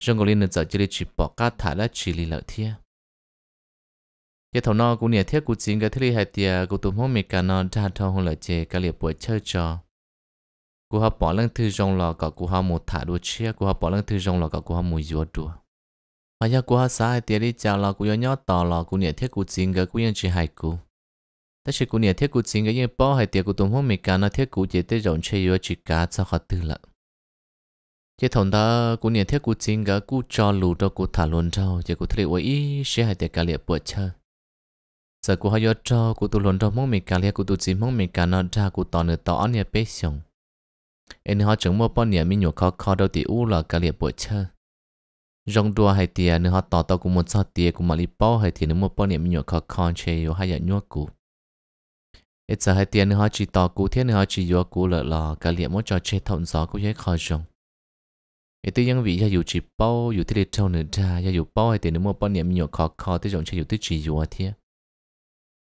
trong cổ cái nên giờ chỉ chỉ bỏ cá thả là chỉ lì lợi thia cái thầu nó cũng nhớ thia cũng chính cái thứ hai tia cũng tụm hôm mình cả nó ra thâu hú lại chơi cái liệp buổi chơi trò cú họ bỏ lăng thư rong lò cả cú họ một thả đua chia cú họ bỏ lăng thư rong lò cả cú họ mùi dúa đua mà giờ cú họ sai tia đi chào lò cú nhớ nhớ tò lò cú nhớ thia cũng chính cái cú yên chỉ hai cú niệm thiết thiết cố cố cố cái hay rộng chơi chỉ cho 但是过年贴古钱个因为包还贴古东方没干那贴古节得容车有只家造好得了。chế thằng ta cũng niệm thiết cố chính cái cố cho lù đó cũng thả luôn chỉ cố thề với ý sẽ hay để cả liệt bữa chơi giờ cố hay cho cố tụ luôn đâu mong mình cả liệt cố tụ chỉ mong mình cả nó ra cố tỏ nửa tỏ anh bé xong anh họ chẳng mua bao niệm mình nhổ khó khó đâu thì u là cả liệt bữa chơi rong đua hay tiền nữa họ tỏ tao cố muốn sao tiền cố mà đi bao hay tiền nữa mua bao niệm mình nhổ khó khó chơi rồi hay là cố ít giờ hai tiền họ chỉ tỏ cú thiên họ chỉ yếu cú lợ lò cả liệm mỗi trò chơi thông gió cũng dễ khó dùng. ít tư nhân vị ya dù chỉ bao thiết thế trâu nửa ra ya dù bao hai tiền nữa mua bao niệm nhiều khó khó tới trồng chơi dù tới chỉ yếu thiên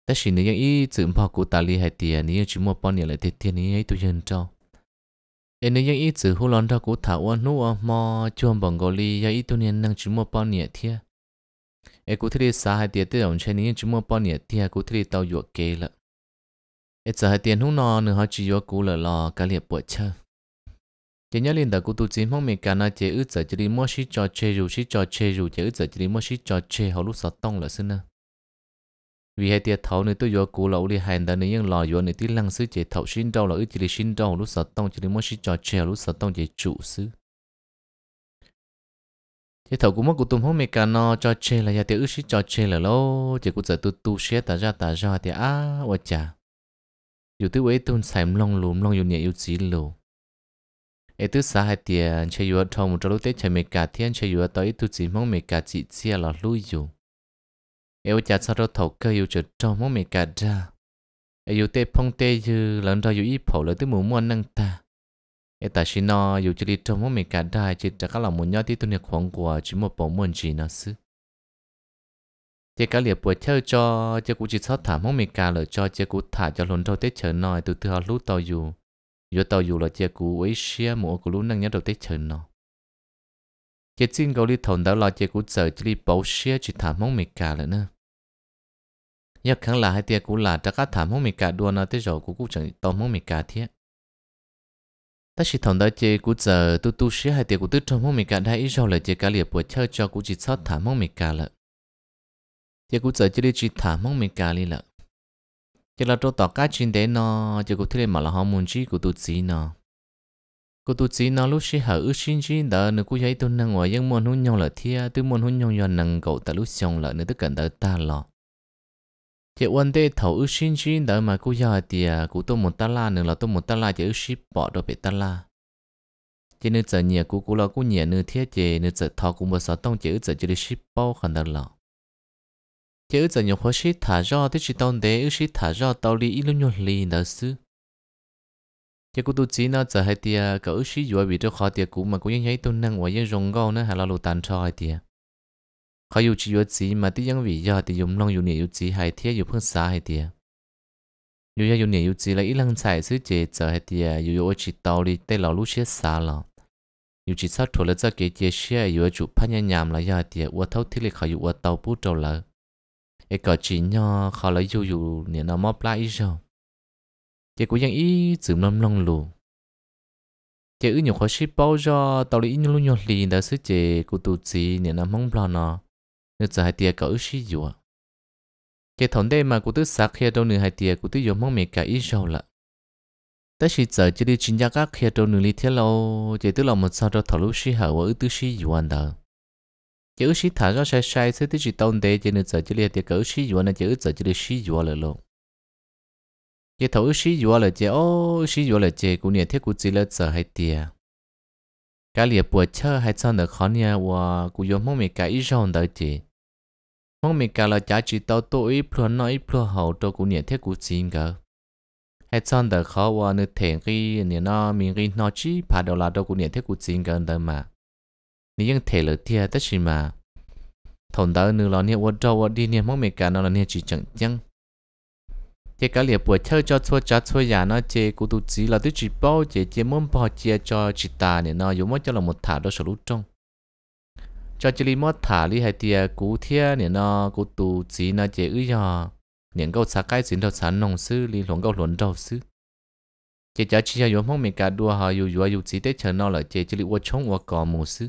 ta chỉ nếu ý tưởng bao cú ta li hai tiền nếu chỉ mua bao niệm lại thế thiên nếu tư nhân cho em nếu ý tưởng hú lon ra cú thảo ăn nú mò chuông bằng gò li ya ý tư nhân chỉ mua bao niệm thiên em cú thế lịch sa hai tiền tới trồng chơi nếu chỉ mua bao niệm thiên cú thế lịch tàu yuộc kế lợ ít giờ hai tiền hung nọ nửa họ chỉ vô cú lờ lò cả liệp bội chơi chỉ nhớ liền đã cú tu chính mong mình cả na chế ít giờ chỉ đi mua xí cho chê dù xí cho chê dù chỉ ít giờ chỉ đi mua xí cho chê họ lúc sáu tông là xin nè vì hai tiền thầu nữa tôi vô cú lẩu đi hành đã nữa nhưng lò vô nữa tí lăng xứ chế thầu xin đâu là ít chỉ đi xin đâu lúc sáu tông chỉ đi mua xí cho chê lúc sáu tông chỉ chủ xứ Chế thầu cũng mất của tụm hôm mày cả nó cho chê là nhà tiệt ít xí cho chê là lâu chế cú giờ tu tu xé tà ra tà ra thì à ôi chà อยู่ที่เวตุนใส่มลงลุมลงอยู่เนี่ยอยู่จีโลเอตุสาหายเตียนเชยัวทองมุตรุเตชเมกาเทียนเชยัวต่ออตุจีมองเมกาจิเซียหลอลุยอยู่เอวจัดสรถกเกอยู่จุดจอมองเมกาดาเออยู่เตพงเตยือหลังเราอยู่อีเผาเลยที่หมู่มวนนังตาเอตาชินออยู่จิริจอมองเมกาได้จิตจะก็หลังมุนยอดที่ตุเนี่ยขวงกว่าจิมอปอมวนจีนะซึ chỉ cả liệp buổi chơi cho chỉ cũng chỉ sót thả mong mình cả lời cho chỉ cũng thả cho lần đầu tết chờ nòi từ từ họ lú tàu dù dù tàu dù là chỉ cũng ấy xia mùa của lú năng nhớ đầu tết chờ nòi chỉ xin cầu đi thồn đó là chỉ cũng sợ chỉ đi bầu xia chỉ thả mong mình cả lời nữa nhớ khăng là hai tia cũng là đã cả thả mong mình cả đua nó tới rồi cũng cũng chẳng tàu mong mình cả thế ta chỉ thằng đó chơi cú giờ tu tu sĩ hai tiệc cú tứ trong mông mình cả đã ít rồi là chơi cá liệp buổi chơi cho cú chỉ sót thả mông mình cả lợ chỉ cũng sợ chỉ đi chỉ thả mong mình cả đi lợ chỉ là tôi tỏ cá chín đấy nó chỉ cũng thế mà là họ muốn chỉ của tụt gì nó của tụt gì nó lúc sinh hở ước xin chỉ đỡ nữa cũng thấy tôi năng ngoài nhưng muốn hôn nhau là thia tôi muốn hôn nhau do năng cầu ta lúc xong là nữa tất cả đỡ ta lo chỉ quan thế thầu ước sinh chỉ đỡ mà cũng giờ thì cũng tôi muốn ta la nữa là tôi muốn ta la chỉ ước xí bỏ đâu bị ta la chỉ nên giờ nhà cũng cũng là cũng nhà nữa thiết chỉ nên giờ thọ cũng một số tông chỉ ước giờ chỉ đi ship bao khẩn đỡ lo chế ước giờ nhiều khó sĩ thả rõ tới chỉ tao đế ước sĩ thả rõ tao lý ít lúc nhiều lì nữa sư chế cô tu chỉ nó giờ hai tia cậu ước sĩ vừa bị cho khó tia cũ mà cũng thấy tôi năng ngoài dân rong gò nữa hà la lô tàn cho hai tia khó yêu chỉ vừa chỉ mà tí dân vị giờ thì dùng long dùng nhẹ yêu chỉ hai tia dùng phước xa hai tia dù giờ dùng nhẹ yêu chỉ là ít lần xài sư chế giờ hai tia dù dù chỉ tao lý tới lò lúc xế xa lò dù chỉ sát thuộc là giờ kế chế xế dù chủ phát nhà nhàm là giờ hai uất uo thiết là khỏi dù uất tàu bút trâu lợ cái chỉ nho ờ, khó lấy dù dù nè nó móc lại rồi cái cũng ยัง ý chữ lâm long lù cái ư nhiều khó ship bao giờ tàu lý nhiều nhiều lì đã sứ chế cụ tụ chỉ nè nó mong lo nó nữa giờ hai tia cỡ ship dù cái thằng đây mà cụ tứ sạc kia đâu nữa hai tia cụ tứ dùng mong mẹ cả ý rồi lận ta chỉ giờ chỉ đi chính giác các kia đâu nữa lý lâu chỉ tứ lòng một sao cho thảo lúc ship hậu ở tứ ship dù đó chữ sĩ thả ra sai sai sẽ tới chỉ tôn để cho nên giờ chỉ liệt thì cử sĩ vua nên chữ giờ chỉ liệt sĩ vua là luôn chỉ thấu sĩ vua là chỉ ô sĩ vua là chỉ cũng nhà thiết cũng chỉ là giờ hay tiề cái liệt bùa chơi hay sao nữa khó nha và cũng giống mong mình cái ý rong đợi chỉ mong mình cái là giá trị tao tôi ít plu nói ít plu hậu tôi cũng nhà thiết cũng chỉ cả hay sao nữa khó và nên thèn cái nhà nó mình cái nó chỉ phải đầu là tôi cũng nhà thiết cũng chỉ cả đời mà นี่ยังเทเลเทียแต่ชิมาถนดาวนึงเราเนี่ยวัดจวัดดีเนี่ยมองเมกาเนาะเนี่ยจีจังจังเจ้าเหลียปวดเช่าจอชัวจัดชัวยาเนาะเจกูตุจีเราตุจีเป้าเจเจมุ่งพอเจียจอจิตาเนี่ยเนาะอยู่มั่งจะเราหมดถาดเราสรุปจงจอจิริมอดถาลีไฮเตียกูเทียเนี่ยเนาะกูตุจีเนาะเจอื้อยอเนี่ยก็สักใกล้สินทศนงซื้อลีหลงก็หลนเราซื้อเจ้าชี้อยู่มั่งเมกาดัวหาอยู่อยู่อยู่จีเตเชนเนาะเลยเจจิริวัดชงวัดกอมูซื้อ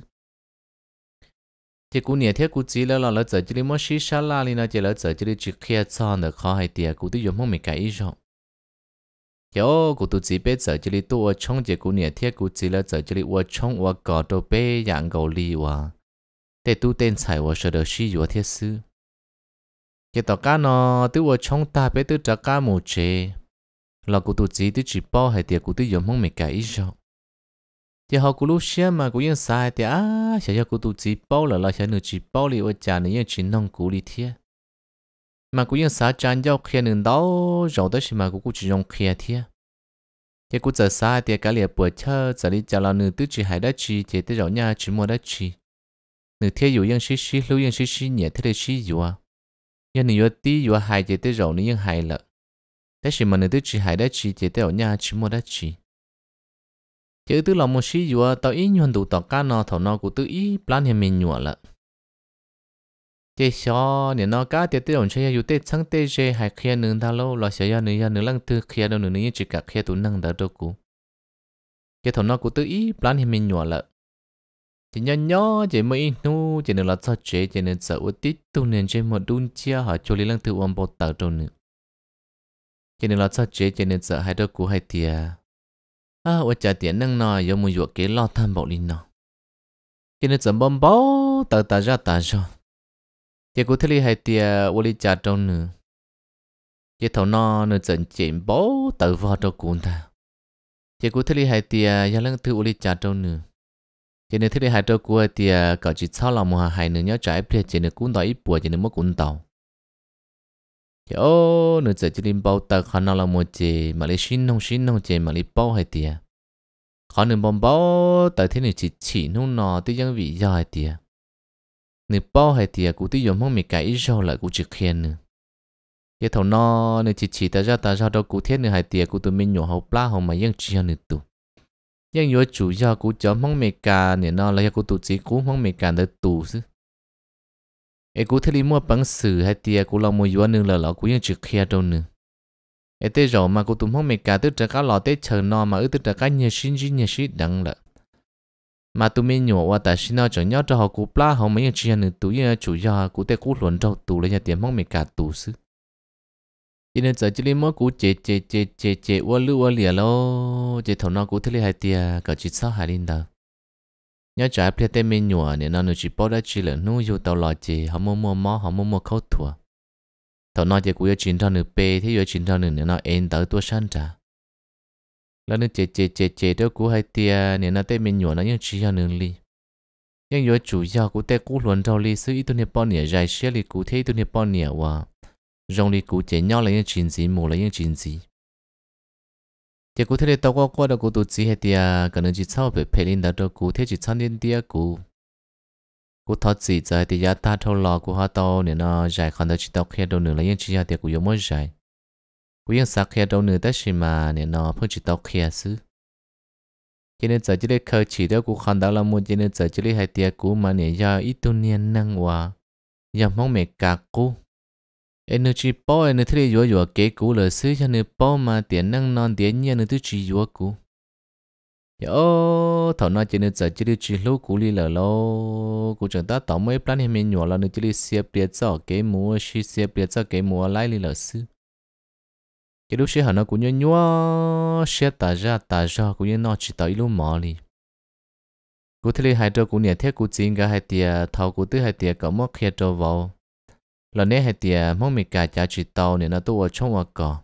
thì cú nhẹ thiết cú chỉ là là giờ chỉ đi mua xí xá lạ đi nó chỉ là giờ chỉ đi chỉ kia chọn được khó hay tiền cú tiêu dùng không mình cái ý rồi yo cú tu chỉ biết giờ chỉ đi tôi ở trong chỉ cú nhẹ thiết cú chỉ là giờ chỉ đi ở trong ở cỏ đồ bê nhận gầu li wa để tu tên xài ở sở đồ xí ở thiết sự. cái tàu cái nó tôi ở trong ta biết tôi trả cái một chế, là cú tu chỉ tu chỉ bao hay tiền cú tiêu dùng không mình cái ý rồi thì học cũng lúc xem mà cũng yên sai thì à sẽ cho cũng tụ chỉ bao là là sẽ nửa chỉ bao li ở chả nữa chỉ nông cũ đi thiệt mà cũng yên sai chán cho khi nửa đâu, rồi đó mà cũng chỉ dùng khi thiệt thì cũng giờ sai thì cái liệp bữa chơi giờ đi chả là nửa tứ chỉ hai đó chỉ chỉ tới rồi nha chỉ mua đó chỉ nửa thiệt dùng yên xí xí lưu yên xí xí nhẹ thế là xí dù à yên nửa tí dù hai chỉ tới rồi nửa yên hai lợ thế mà nửa tứ chỉ hai đó chỉ chỉ tới rồi nha chỉ mua đó chỉ chứ tức là một xí dùa tao ý nhuận đủ tao cá nó thầu nó của tự ý plan hiểm mình nhuận lợ chế xó nè nó cá tiệt tiệt ổn chơi yêu tết sáng tết chơi hay khía nương ta lâu lo xé ra nương ra nương lăng tư kia đâu nương nương chỉ cả khía tụ năng đã đâu cú, chế thầu nó của tự ý plan hiểm mình nhuận lợ chỉ nhỏ nhỏ chỉ mới nụ chỉ nửa là sao chế chỉ nửa sợ uất tít tu nền chỉ một đun chia họ cho lý lăng tư ôm bột tạo trâu nữa chỉ nửa là sao chế chỉ nửa sợ hai đứa cú hai tia à ở chợ tiền năng nọ giờ mua ruột kế lo tham bảo linh nọ cho nên chấm bom bao tờ ra tờ ra thì cũng thấy hay thì ở đi chợ trong nữa chỉ thầu nọ nữa chấm chìm vào trong cuốn ta thì cũng thấy hay thì giờ lần thứ ở đi chợ trong nữa cho nên thấy trong cuốn thì cậu chỉ sao là mua hàng nữa nhớ trái plei cho nên cũng đòi ít bùa cho nên mất cũng tàu yo nửa chỉ lên bao tờ khả năng là một chế mà lấy xin không xin không chế mà lấy bao hay tiệt khả năng bom bao tại thế chỉ chỉ không nọ tới dân vị do hay tiệt nửa bao hay tiệt cũng tới dùng không mấy cái rồi lại cũng chỉ khen nữa cái thầu nọ nửa chỉ chỉ tại ra tại ra đâu cũng thế nửa hay tiệt cũng tụi mình nhổ hậu pla hậu mà dân chỉ nửa tụ dân chủ do cũng chấm không mấy cái nửa nọ là cũng chỉ cũng không mấy cái nửa tụ ai cú thấy đi mua bằng sử hay tiề cú làm mua vừa nương lờ lọ cú nhưng chỉ khía đâu nữa. ai tê rồi mà cú tụm không mệt cả tức trở cá lọ Tết chờ no mà ư tức trở cá nhiều xin gì nhiều xin đắng lợ mà tụi mình nhổ qua tại xin nó chẳng nhớ cho họ cú pla họ mấy chỉ nương tụi như chủ gia cú thấy cú luận trâu tụi lấy nhà tiền không mệt cả tụ sư cho nên giờ chỉ lấy mỗi cú chế chế chế chế chế qua lư qua lìa lo chế thầu nó cú thấy hai tiề cả chỉ sao hai linh đâu nhớ trả phía tây mình nhùa nên nó chỉ bỏ ra chỉ là nuôi dù tàu lò chỉ họ mua mua mó họ mua mua khâu thua tàu nói chỉ của chín thằng nữ bé thì yêu chín thằng nữ nên nó em tới tuổi san trả là nữ chế chế chế chế đó cú hai tia nên nó tây mình nhùa nó nhưng chỉ cho nữ li nhưng giờ chủ yếu của tây cú luận tàu li sư ít tuần hiệp bao nhiêu dài xe li cú thấy tuần hiệp bao nhiêu à rong li cú chế nhau là những chín gì mua là những chín gì thì cụ thể là tao qua qua đó cụ tổ chức hết đi à cái này chỉ sau về phê linh đó đó cụ thể chỉ chăn đến đi à cụ cụ thọ chỉ giờ thì giá ta thâu lò cụ họ tao nên nó giải khoản đó chỉ tao khe đâu nữa là những chỉ giờ thì cụ dùng mới giải cụ dùng sắc khe đâu nữa tất gì mà nên nó phải chỉ tao khe xứ cái nên giờ chỉ này khởi chỉ đó cụ khoản đó là muốn cho nên giờ chỉ để hai tiệt cụ mà nên giờ ít tu niên năng hòa giờ mong mẹ cả cụ energy po energy thì vừa vừa kế cũ là xứ cho nên po mà tiền năng non tiền nhiên nên chỉ vừa cũ yo thảo nói chuyện giờ chỉ chỉ lúc cũ đi là lo cũ chúng ta tổng mấy plan hiện mình nhỏ là nên chỉ xếp biệt cho cái mùa chỉ xếp biệt cho cái mùa lại đi là xứ cái lúc xưa nó cũng nhớ nhớ xếp ta ra ta ra cũng như nó chỉ tới lúc mò đi cú thế hai đứa cũng nhớ thế cú chính cái hai tia thầu cú tư hai tia có mất khi cho vào lần này hai tiề mong mình cả cha chị tàu nên nó tôi trong ở cỏ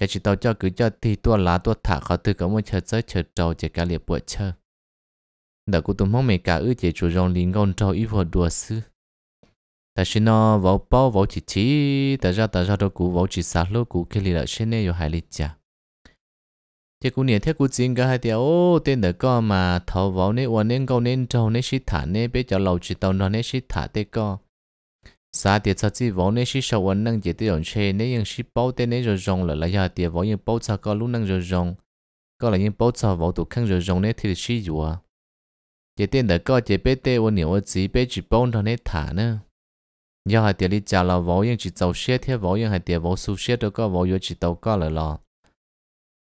cha chỉ tàu cho cứ cho thì tôi lá tôi thả khó từ có một chờ chơi chờ trâu chỉ cả liệp bộ chơi đã cụ tụm mong mình cả ước chỉ chủ rong liền con trâu ít vừa đùa sư ta xin nó vào bao vào chỉ chỉ ta ra ta ra đâu cụ vào chỉ sát lô cụ kia lì là xin này rồi hai lít cha thế cụ niệm thế cụ chính cả hai tiều ô tên đỡ co mà thầu vào nên uốn nên câu nên trâu nên xí thả nên biết cho lầu chỉ tàu nó nên xí thả tê co sa tiệt sa chi vốn nên sĩ sầu ăn năng chỉ tiêu ổn chế nên những sĩ bảo tên nên rồi rong là lấy ra tiệt vốn những bảo sa có lúc năng rồi rong có là những bảo sa vốn tụ khăn rồi rong nên thì sĩ à? chỉ tên đã có chỉ biết tên ôn nhiều chỉ biết chỉ bảo thằng nên thả nữa nhà hai tiệt đi trả là vốn những chỉ tàu xe thì vốn những hai tiệt vốn su xe đó có vốn yếu chỉ tàu có là lo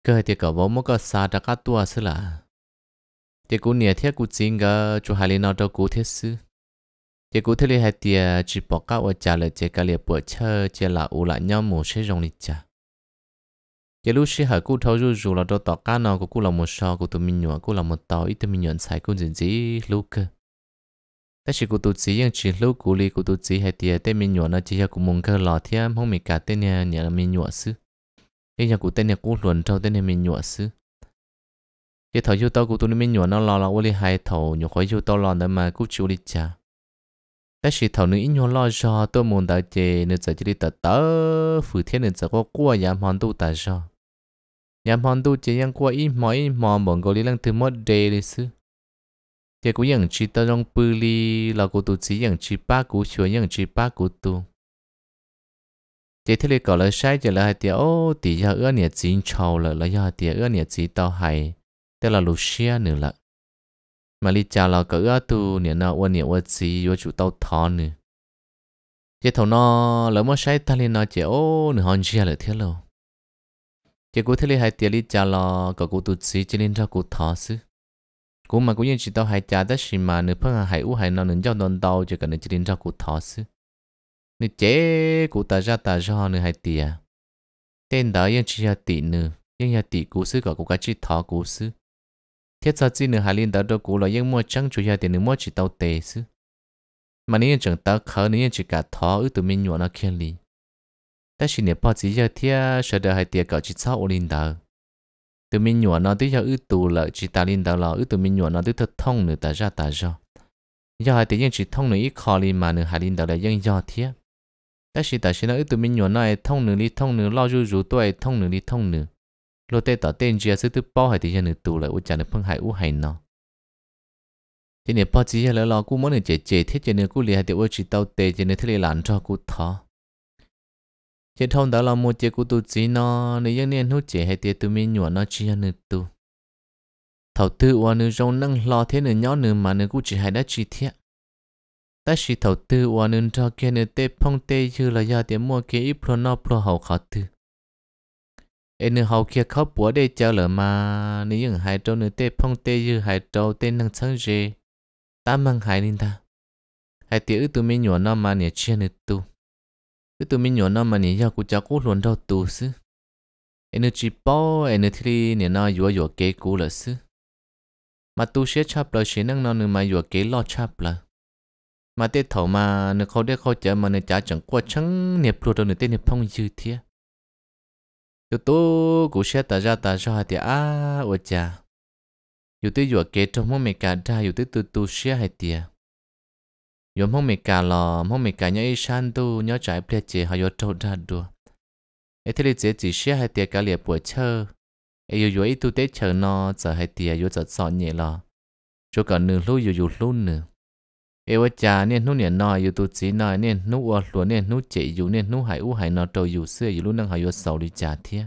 cơ hai tiệt cả vốn mới có sa đã cắt tua xí là tiệt cú nhẹ thì cú chính cả chỗ hai lên nào đó cú thế xứ chỉ cụ thể là hai tia chỉ bỏ cao ở trả lời chỉ cả liệt bỏ chơi chỉ là u lại nhau một sẽ rong lịch trả chỉ lúc sẽ hỏi cụ thấu dù rồi là đồ tỏ cá nào của cụ là một sò của tụi mình nhỏ cụ là một tàu ít tụi mình nhận sai cụ gì gì lúc cơ ta chỉ cụ tụi chỉ nhưng chỉ lúc cụ li cụ tụi chỉ hai tia tên mình nhỏ nó chỉ là cụ mông cơ lò thiam không mình cả tên nhà nhà là mình nhỏ sư cái nhà cụ tên nhà cụ luận trong tên nhà mình nhỏ sư cái thầu yêu tao cụ tụi mình nhỏ nó lò là u li hai thầu nhỏ khỏi yêu tao lò nữa mà cụ chịu lịch trả ta chỉ thầu nữ nhau lo cho tôi muốn đại chế nên giờ chỉ đi tới, tớ phụ thiên nên giờ có qua nhà mòn tu ta cho nhà mòn tu chỉ yang qua ít mò ít mò bọn gọi đi lăng thứ mất đề đi sư chỉ cũng yang chỉ tao trong bự li là cô tu chỉ yang chỉ ba cú chúa yang chỉ ba cú tu chỉ thế này gọi là sai chỉ là hai tiếng ô tỷ giờ ưa nhiệt chín chầu là là giờ tiếng ưa nhiệt chín tao hay tức là Lucia nữa là mà li chào là cỡ tu niệm nào quan niệm quan gì vô chủ tao thọ nữa chỉ thầu nó lỡ mà sai ta lên nó chỉ ô nửa hòn chia là thế lâu chỉ cố thế li hai tiền li chào là cỡ cố tu sĩ chỉ nên cho cố thọ xứ cố mà cố nhiên chỉ tao hai cha đó xí mà phong phương hải u hải nó nửa cho non đau chỉ cần nửa chỉ nên cho cố thọ xứ nửa chế cố ta ra ta ra nửa hai tiệt. tên đó yên chỉ là tỷ nửa yên là tỷ cố xứ cỡ cố cái chỉ thọ cố xứ thiết sao chỉ nửa hà liên đó đâu cũ là những mối trăng chủ nhà tiền nửa mối chỉ tàu tệ chứ mà nếu chẳng tao khờ nếu chỉ cả thó ở tụi mình nhọ nó khen li. ta chỉ nửa bao chỉ giờ thia sợ đời hai tiền cậu chỉ sao liên đó tụi mình nhọ nó tới giờ ở tù là chỉ ta liên đó là ư tụi mình nhọ nó tới thật thông nửa ta ra ta ra giờ hai tiền chỉ thông nửa ít khó li mà nửa hà liên đó là những do thiết ta chỉ ta chỉ nói ư tụi mình nhọ nó thông nửa đi thông nửa lo rú rú tuổi thông nửa đi thông nửa lô tê tỏ tên chia sư tư bao hay thì giờ nữ tù lại u chả nữ phong hải u hay nó thế nên bao chỉ là lo cú muốn nữ chế chế thiết cho nữ cú lì hay thì u chỉ tao tê cho nữ thề lì lặn cho cú thọ chế thông đó là một chế cú tu chỉ nó nữ dân niên hút chế hay thì tụi mình nhủa nó chia nữ tù thầu tư u nữ rong năng lo thế nữ nhỏ nữ mà nữ cú chỉ hay đã chỉ thiết ta chỉ thầu tư u nữ cho kia nữ tê phong tê chưa là gia tiền mua kia ít pro no pro hậu khó tư em nữ kia khóc búa để cháu lỡ mà nữ những hai trâu nữ tê phong tê như hai trâu tê năng sáng gì ta mang hai nên ta hai tía ư tụi mình nhỏ nó mà nè chia nữ tu ư tụi mình nhỏ nó mà nè giao của cháu cũng luôn đâu tu sư em chỉ bỏ em nữ thì nè nó vừa vừa kế cố là sư mà tu sẽ chắp lời sẽ năng nó nữ mà vừa kế lo chắp lời mà tê thầu mà nữ không để không chờ mà nữ trả chẳng qua chẳng nẹp luôn đâu nữ tê nẹp phong dư thiệt yo to ku sha ta ja ta sha ti a o cha yo te yo ke to mo me ka da yo te tu tu sha ha ti yo mo me ka lo mo me ka nya i shan tu nya chai ple che ha yo to da do e te le che chi sha ha ti ka le po cha e yo yo i tu te cha no cha ha ti yo cha sa nye la cho ka nu lu yo yo lu nu เอวจาเนี่ยนู่นเนี่ยนอยอยู่ตัวจีนอยเนี่ยนู่นอวดหลวเนี่ยนู่นเจอยู่เนี่ยนู่นหายอู้หายนอโตอยู่เสื้ออยู่รุ่นนั่งหายอยู่เสาลิจ่าเทีย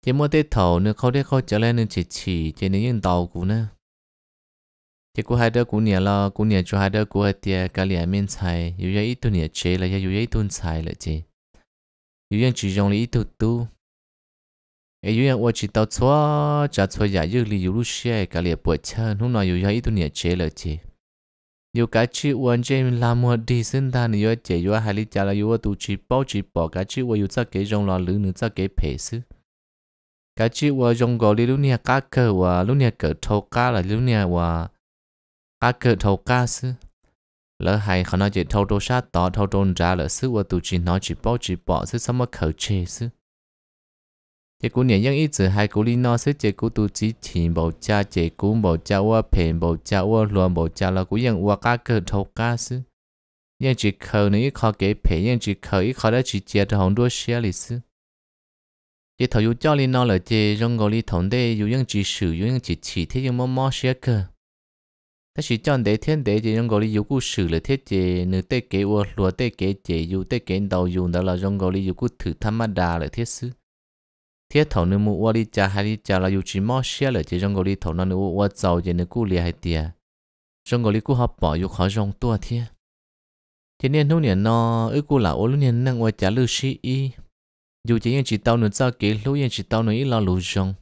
เจมัวเตเถาเนี่ยเขาได้เข้าใจแล้วเนี่ยฉีฉีเจเนี่ยยังเตากูนะเจกูหายเด้อกูเนี่ยละกูเนี่ยจูหายเด้อกูหายเตียกะเหลี่ยเมียนไทยอยู่ยังอีตัวเนี่ยเจเลยอยู่ยังอีตัวไทยเลยเจอยู่ยังจีจงเลยอีตัวตู้เอ้ยยังว่าจิตเอาชัวจัดชัวอยากยืดลีอยู่รู้เชี่ยกะเหลี่ยปวดเชิญหุ่นนอยอยู่ยังอีตัวเนี่ยเจเลยเจ nhiều cái chi uan James làm một đi sinh ta nhiều chế yếu hay lý trả là yếu tu chỉ bảo chỉ bảo cái chi uan yêu chắc cái rong là lữ nữ chắc cái phê sư cái chi uan rong gọi lý lúc nha cá cờ và lúc nha cờ thâu cá là lúc nha và cá cờ thâu cá sư lỡ hai họ nói chuyện thâu đồ sát tỏ thâu đồ ra lỡ sư uan tu chỉ nói chỉ bảo chỉ bảo sư sao mà khẩu chế sư 这股原因一直还鼓励那些这股都只钱无加，这股无加我平无加我乱无加了，股人我加个头加是，人只扣呢一靠给赔，人只扣一靠来去接着很多些哩是。这头有教哩那了，这中国里同的有人只手，有人只起，他有么么些个。但是讲得天得这中国里有股事了，他这你得给我，我得给这，有得给到用到了中国里有股土他妈大了，他是。thế thầu nếu mu qua đi cha hay đi cha là dù chỉ mua xe là chỉ trong cái đi thầu nó nếu qua giàu thì nó cú liền hay tiền trong cái đi học bỏ dù khó trong tua thế thế nên hôm nay nó ước cú là ô lúc nay năng qua trả lưu sĩ y dù chỉ yên chỉ tao nữa sao kỹ lúc yên chỉ tao nữa ít lo lù trong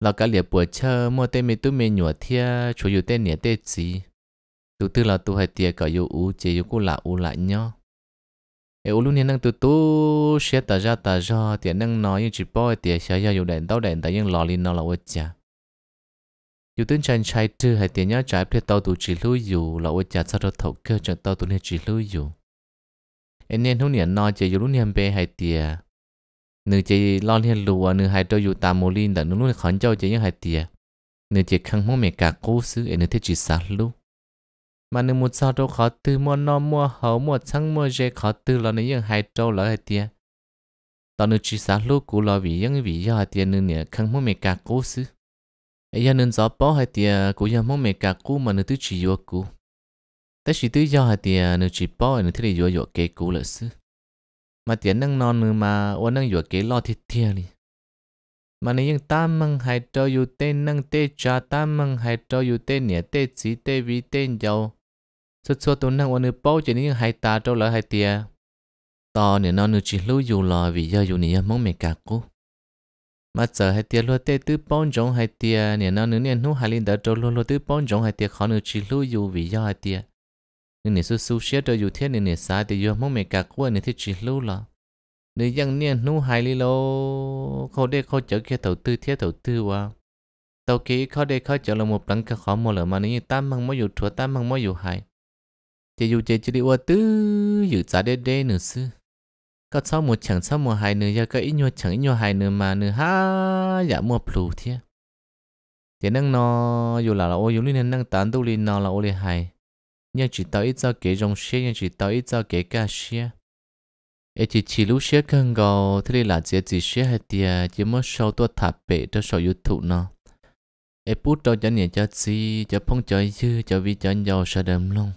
là cả liệt bữa chơi mua tên mình tụi mình nhủa thia chủ yếu tên nhẹ tên gì tụi tư là tụi hai tiệt cả yêu u chỉ yêu cú là u lại nhau ê lúc nãy năng tu tu xe ta ra ta ra tiền năng nói như chỉ bói, tiền xe ra dù đèn tao đèn tại những lò lên nó là quất chả dù tính chân trai tư hay tiền nhá trái biết tao tu chỉ lưu dù là quất chả sao đó thầu cơ cho tao tu này chỉ lưu dù ê nên hôm nãy nói chỉ dù lúc nãy bé hay tiền nữ chỉ lo liên lùa nữ hai đôi dù ta mồ linh đã nữ lúc khẩn cho chỉ những hai tiền nữ chỉ khăng mong mẹ cả cố xứ em nữ thế chỉ xa lưu mà nếu một sao đâu khó từ mua no mua hậu mua chăng mua dễ khó từ là nếu những hai trâu lỡ hai tia tao nếu chỉ sáng lúc cũ là vì những vì do hai tia nên nè không muốn mẹ cả cố xứ ấy giờ nên gió bó hai tia cũng giờ muốn mẹ cả cố mà nếu tôi chỉ vô cố tất chỉ tôi do hai tia nếu chỉ bó nếu thứ này vô vô kế cố lỡ xứ mà tiền năng non nữa mà ô năng vô kế lo thiệt thiệt đi mà nếu những ta măng hai trâu yêu tên năng tê cha ta măng hai trâu yêu tên nè tê chỉ tê vi tên giàu สุดสุดตัวนั่งวันนี้ป้อจะนี่หายตาเจ้าเลยหายเตียตอนเนี่ยนอนนึกจีรู้อยู่ลอยวิยาอยู่นี่ยังมองไม่กักกูมาเจอหายเตียรัวเตตื้อป้อนจงหายเตียเนี่ยนอนนึกเนี่ยนู้หายลินเดอร์เจ้ารัวรัวตื้อป้อนจงหายเตียเขานึกจีรู้อยู่วิยาหายเตียนี่เนี่ยสุดสุดเชี่ยเจ้าอยู่เที่ยเนี่ยเนี่ยสายแต่ยังมองไม่กักกูเนี่ยที่จีรู้ละเนี่ยยังเนี่ยนู้หายลิโลเขาได้เขาเจอแค่เต่าตื้อเที่ยเต่าตื้อวะ tàu ký khó đây khó chở là một lần cả khó mua lỡ mà nếu như tam măng mới dù chúa tam măng mới dù hại chỉ dù chỉ chỉ đi qua tứ dự giá đê đê nữa sư có sau mùa chẳng sau mùa hai nữa giờ cái ít nhua chẳng ít nhua hai nữa mà nữa ha dạ mua plu thế thế năng nó dù là là ô dù nên năng tán tu lên nó là ô lên hai nhưng chỉ tao ít ra kế trong xe nhưng chỉ tao ít ra kế cả xe ấy chỉ chỉ lúc xe cần gò thế là chỉ chỉ xe hay tiề chỉ mất sau tôi thả bể cho sau youtube nó ấy bút cho cho nhẹ cho gì cho phong cho dư cho vi cho dầu sẽ đầm luôn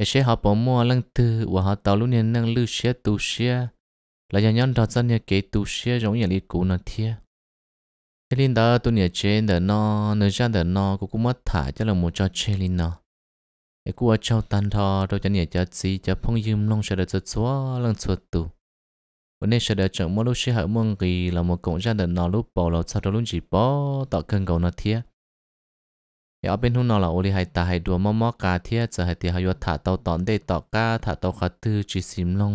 ấy sẽ họ bỏ mua lăng từ và họ tàu luôn này năng lưu xe tu xe là nhà nhân đó dân nhà kế tu xe giống như lý cũ nó thiê thế linh đó tôi nhà trên đó nó nơi ra đó nó cũng cũng mất thả cho là một cho chê linh nó ấy cũng ở trong tan thọ rồi cho nhà cho gì cho phong dùm long sẽ được cho xóa lăng xóa tu vấn đề sẽ được chọn mỗi lúc xe hở mông gì là một cổng ra đó nó lúc bỏ lỡ sau đó lúc chỉ bỏ tạo cần cầu nó thiệt อย่าเป็นหุ่นนอละโอลิไฮตาไฮดัวมอมอกาเทียจะไฮเตียหายถาเตาตอนได้ตอกกาถาเตาขัดตือจีซิมลง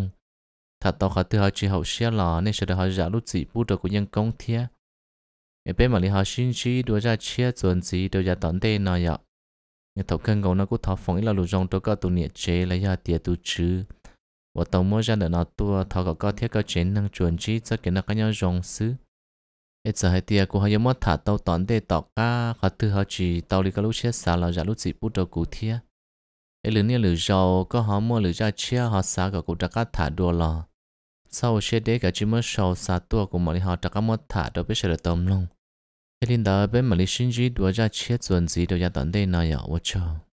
ถาเตาขัดตือหาจีเขาเชียหล่อเนี่ยเสด็จหาจะลุจีปูดกูยังกงเทียอย่าเป็นมาลิหาชินชีดัวจะเชียจวนจีดัวจะตอนได้นอยะเนี่ยถกเกินกูนะกูทอฟงอีหลาลุจงตัวก็ตัวเนี่ยเจและยาเตียตัวชื่อว่าตองมัวจะเดินเอาตัวทอก็เทียก็เจนนังจวนจีจะเกินนักกันยังจงซื้อ ít giờ hai tia của hay mất thả tàu tón để tọc ca khó thứ họ chỉ tàu đi cái lúc chết xả là giả lúc gì bút đầu cụ thia ít lần nữa lửa dầu có họ mua lửa ra chia họ xả cả cụ trắc cá thả đua lò sau chết đấy cả chỉ mất sầu xả tua của mọi họ trắc cá mất thả đâu biết sẽ được tôm luôn ít linh đó bên mọi sinh gì đua ra chia chuẩn gì đâu ra tón đây nào vậy ôi trời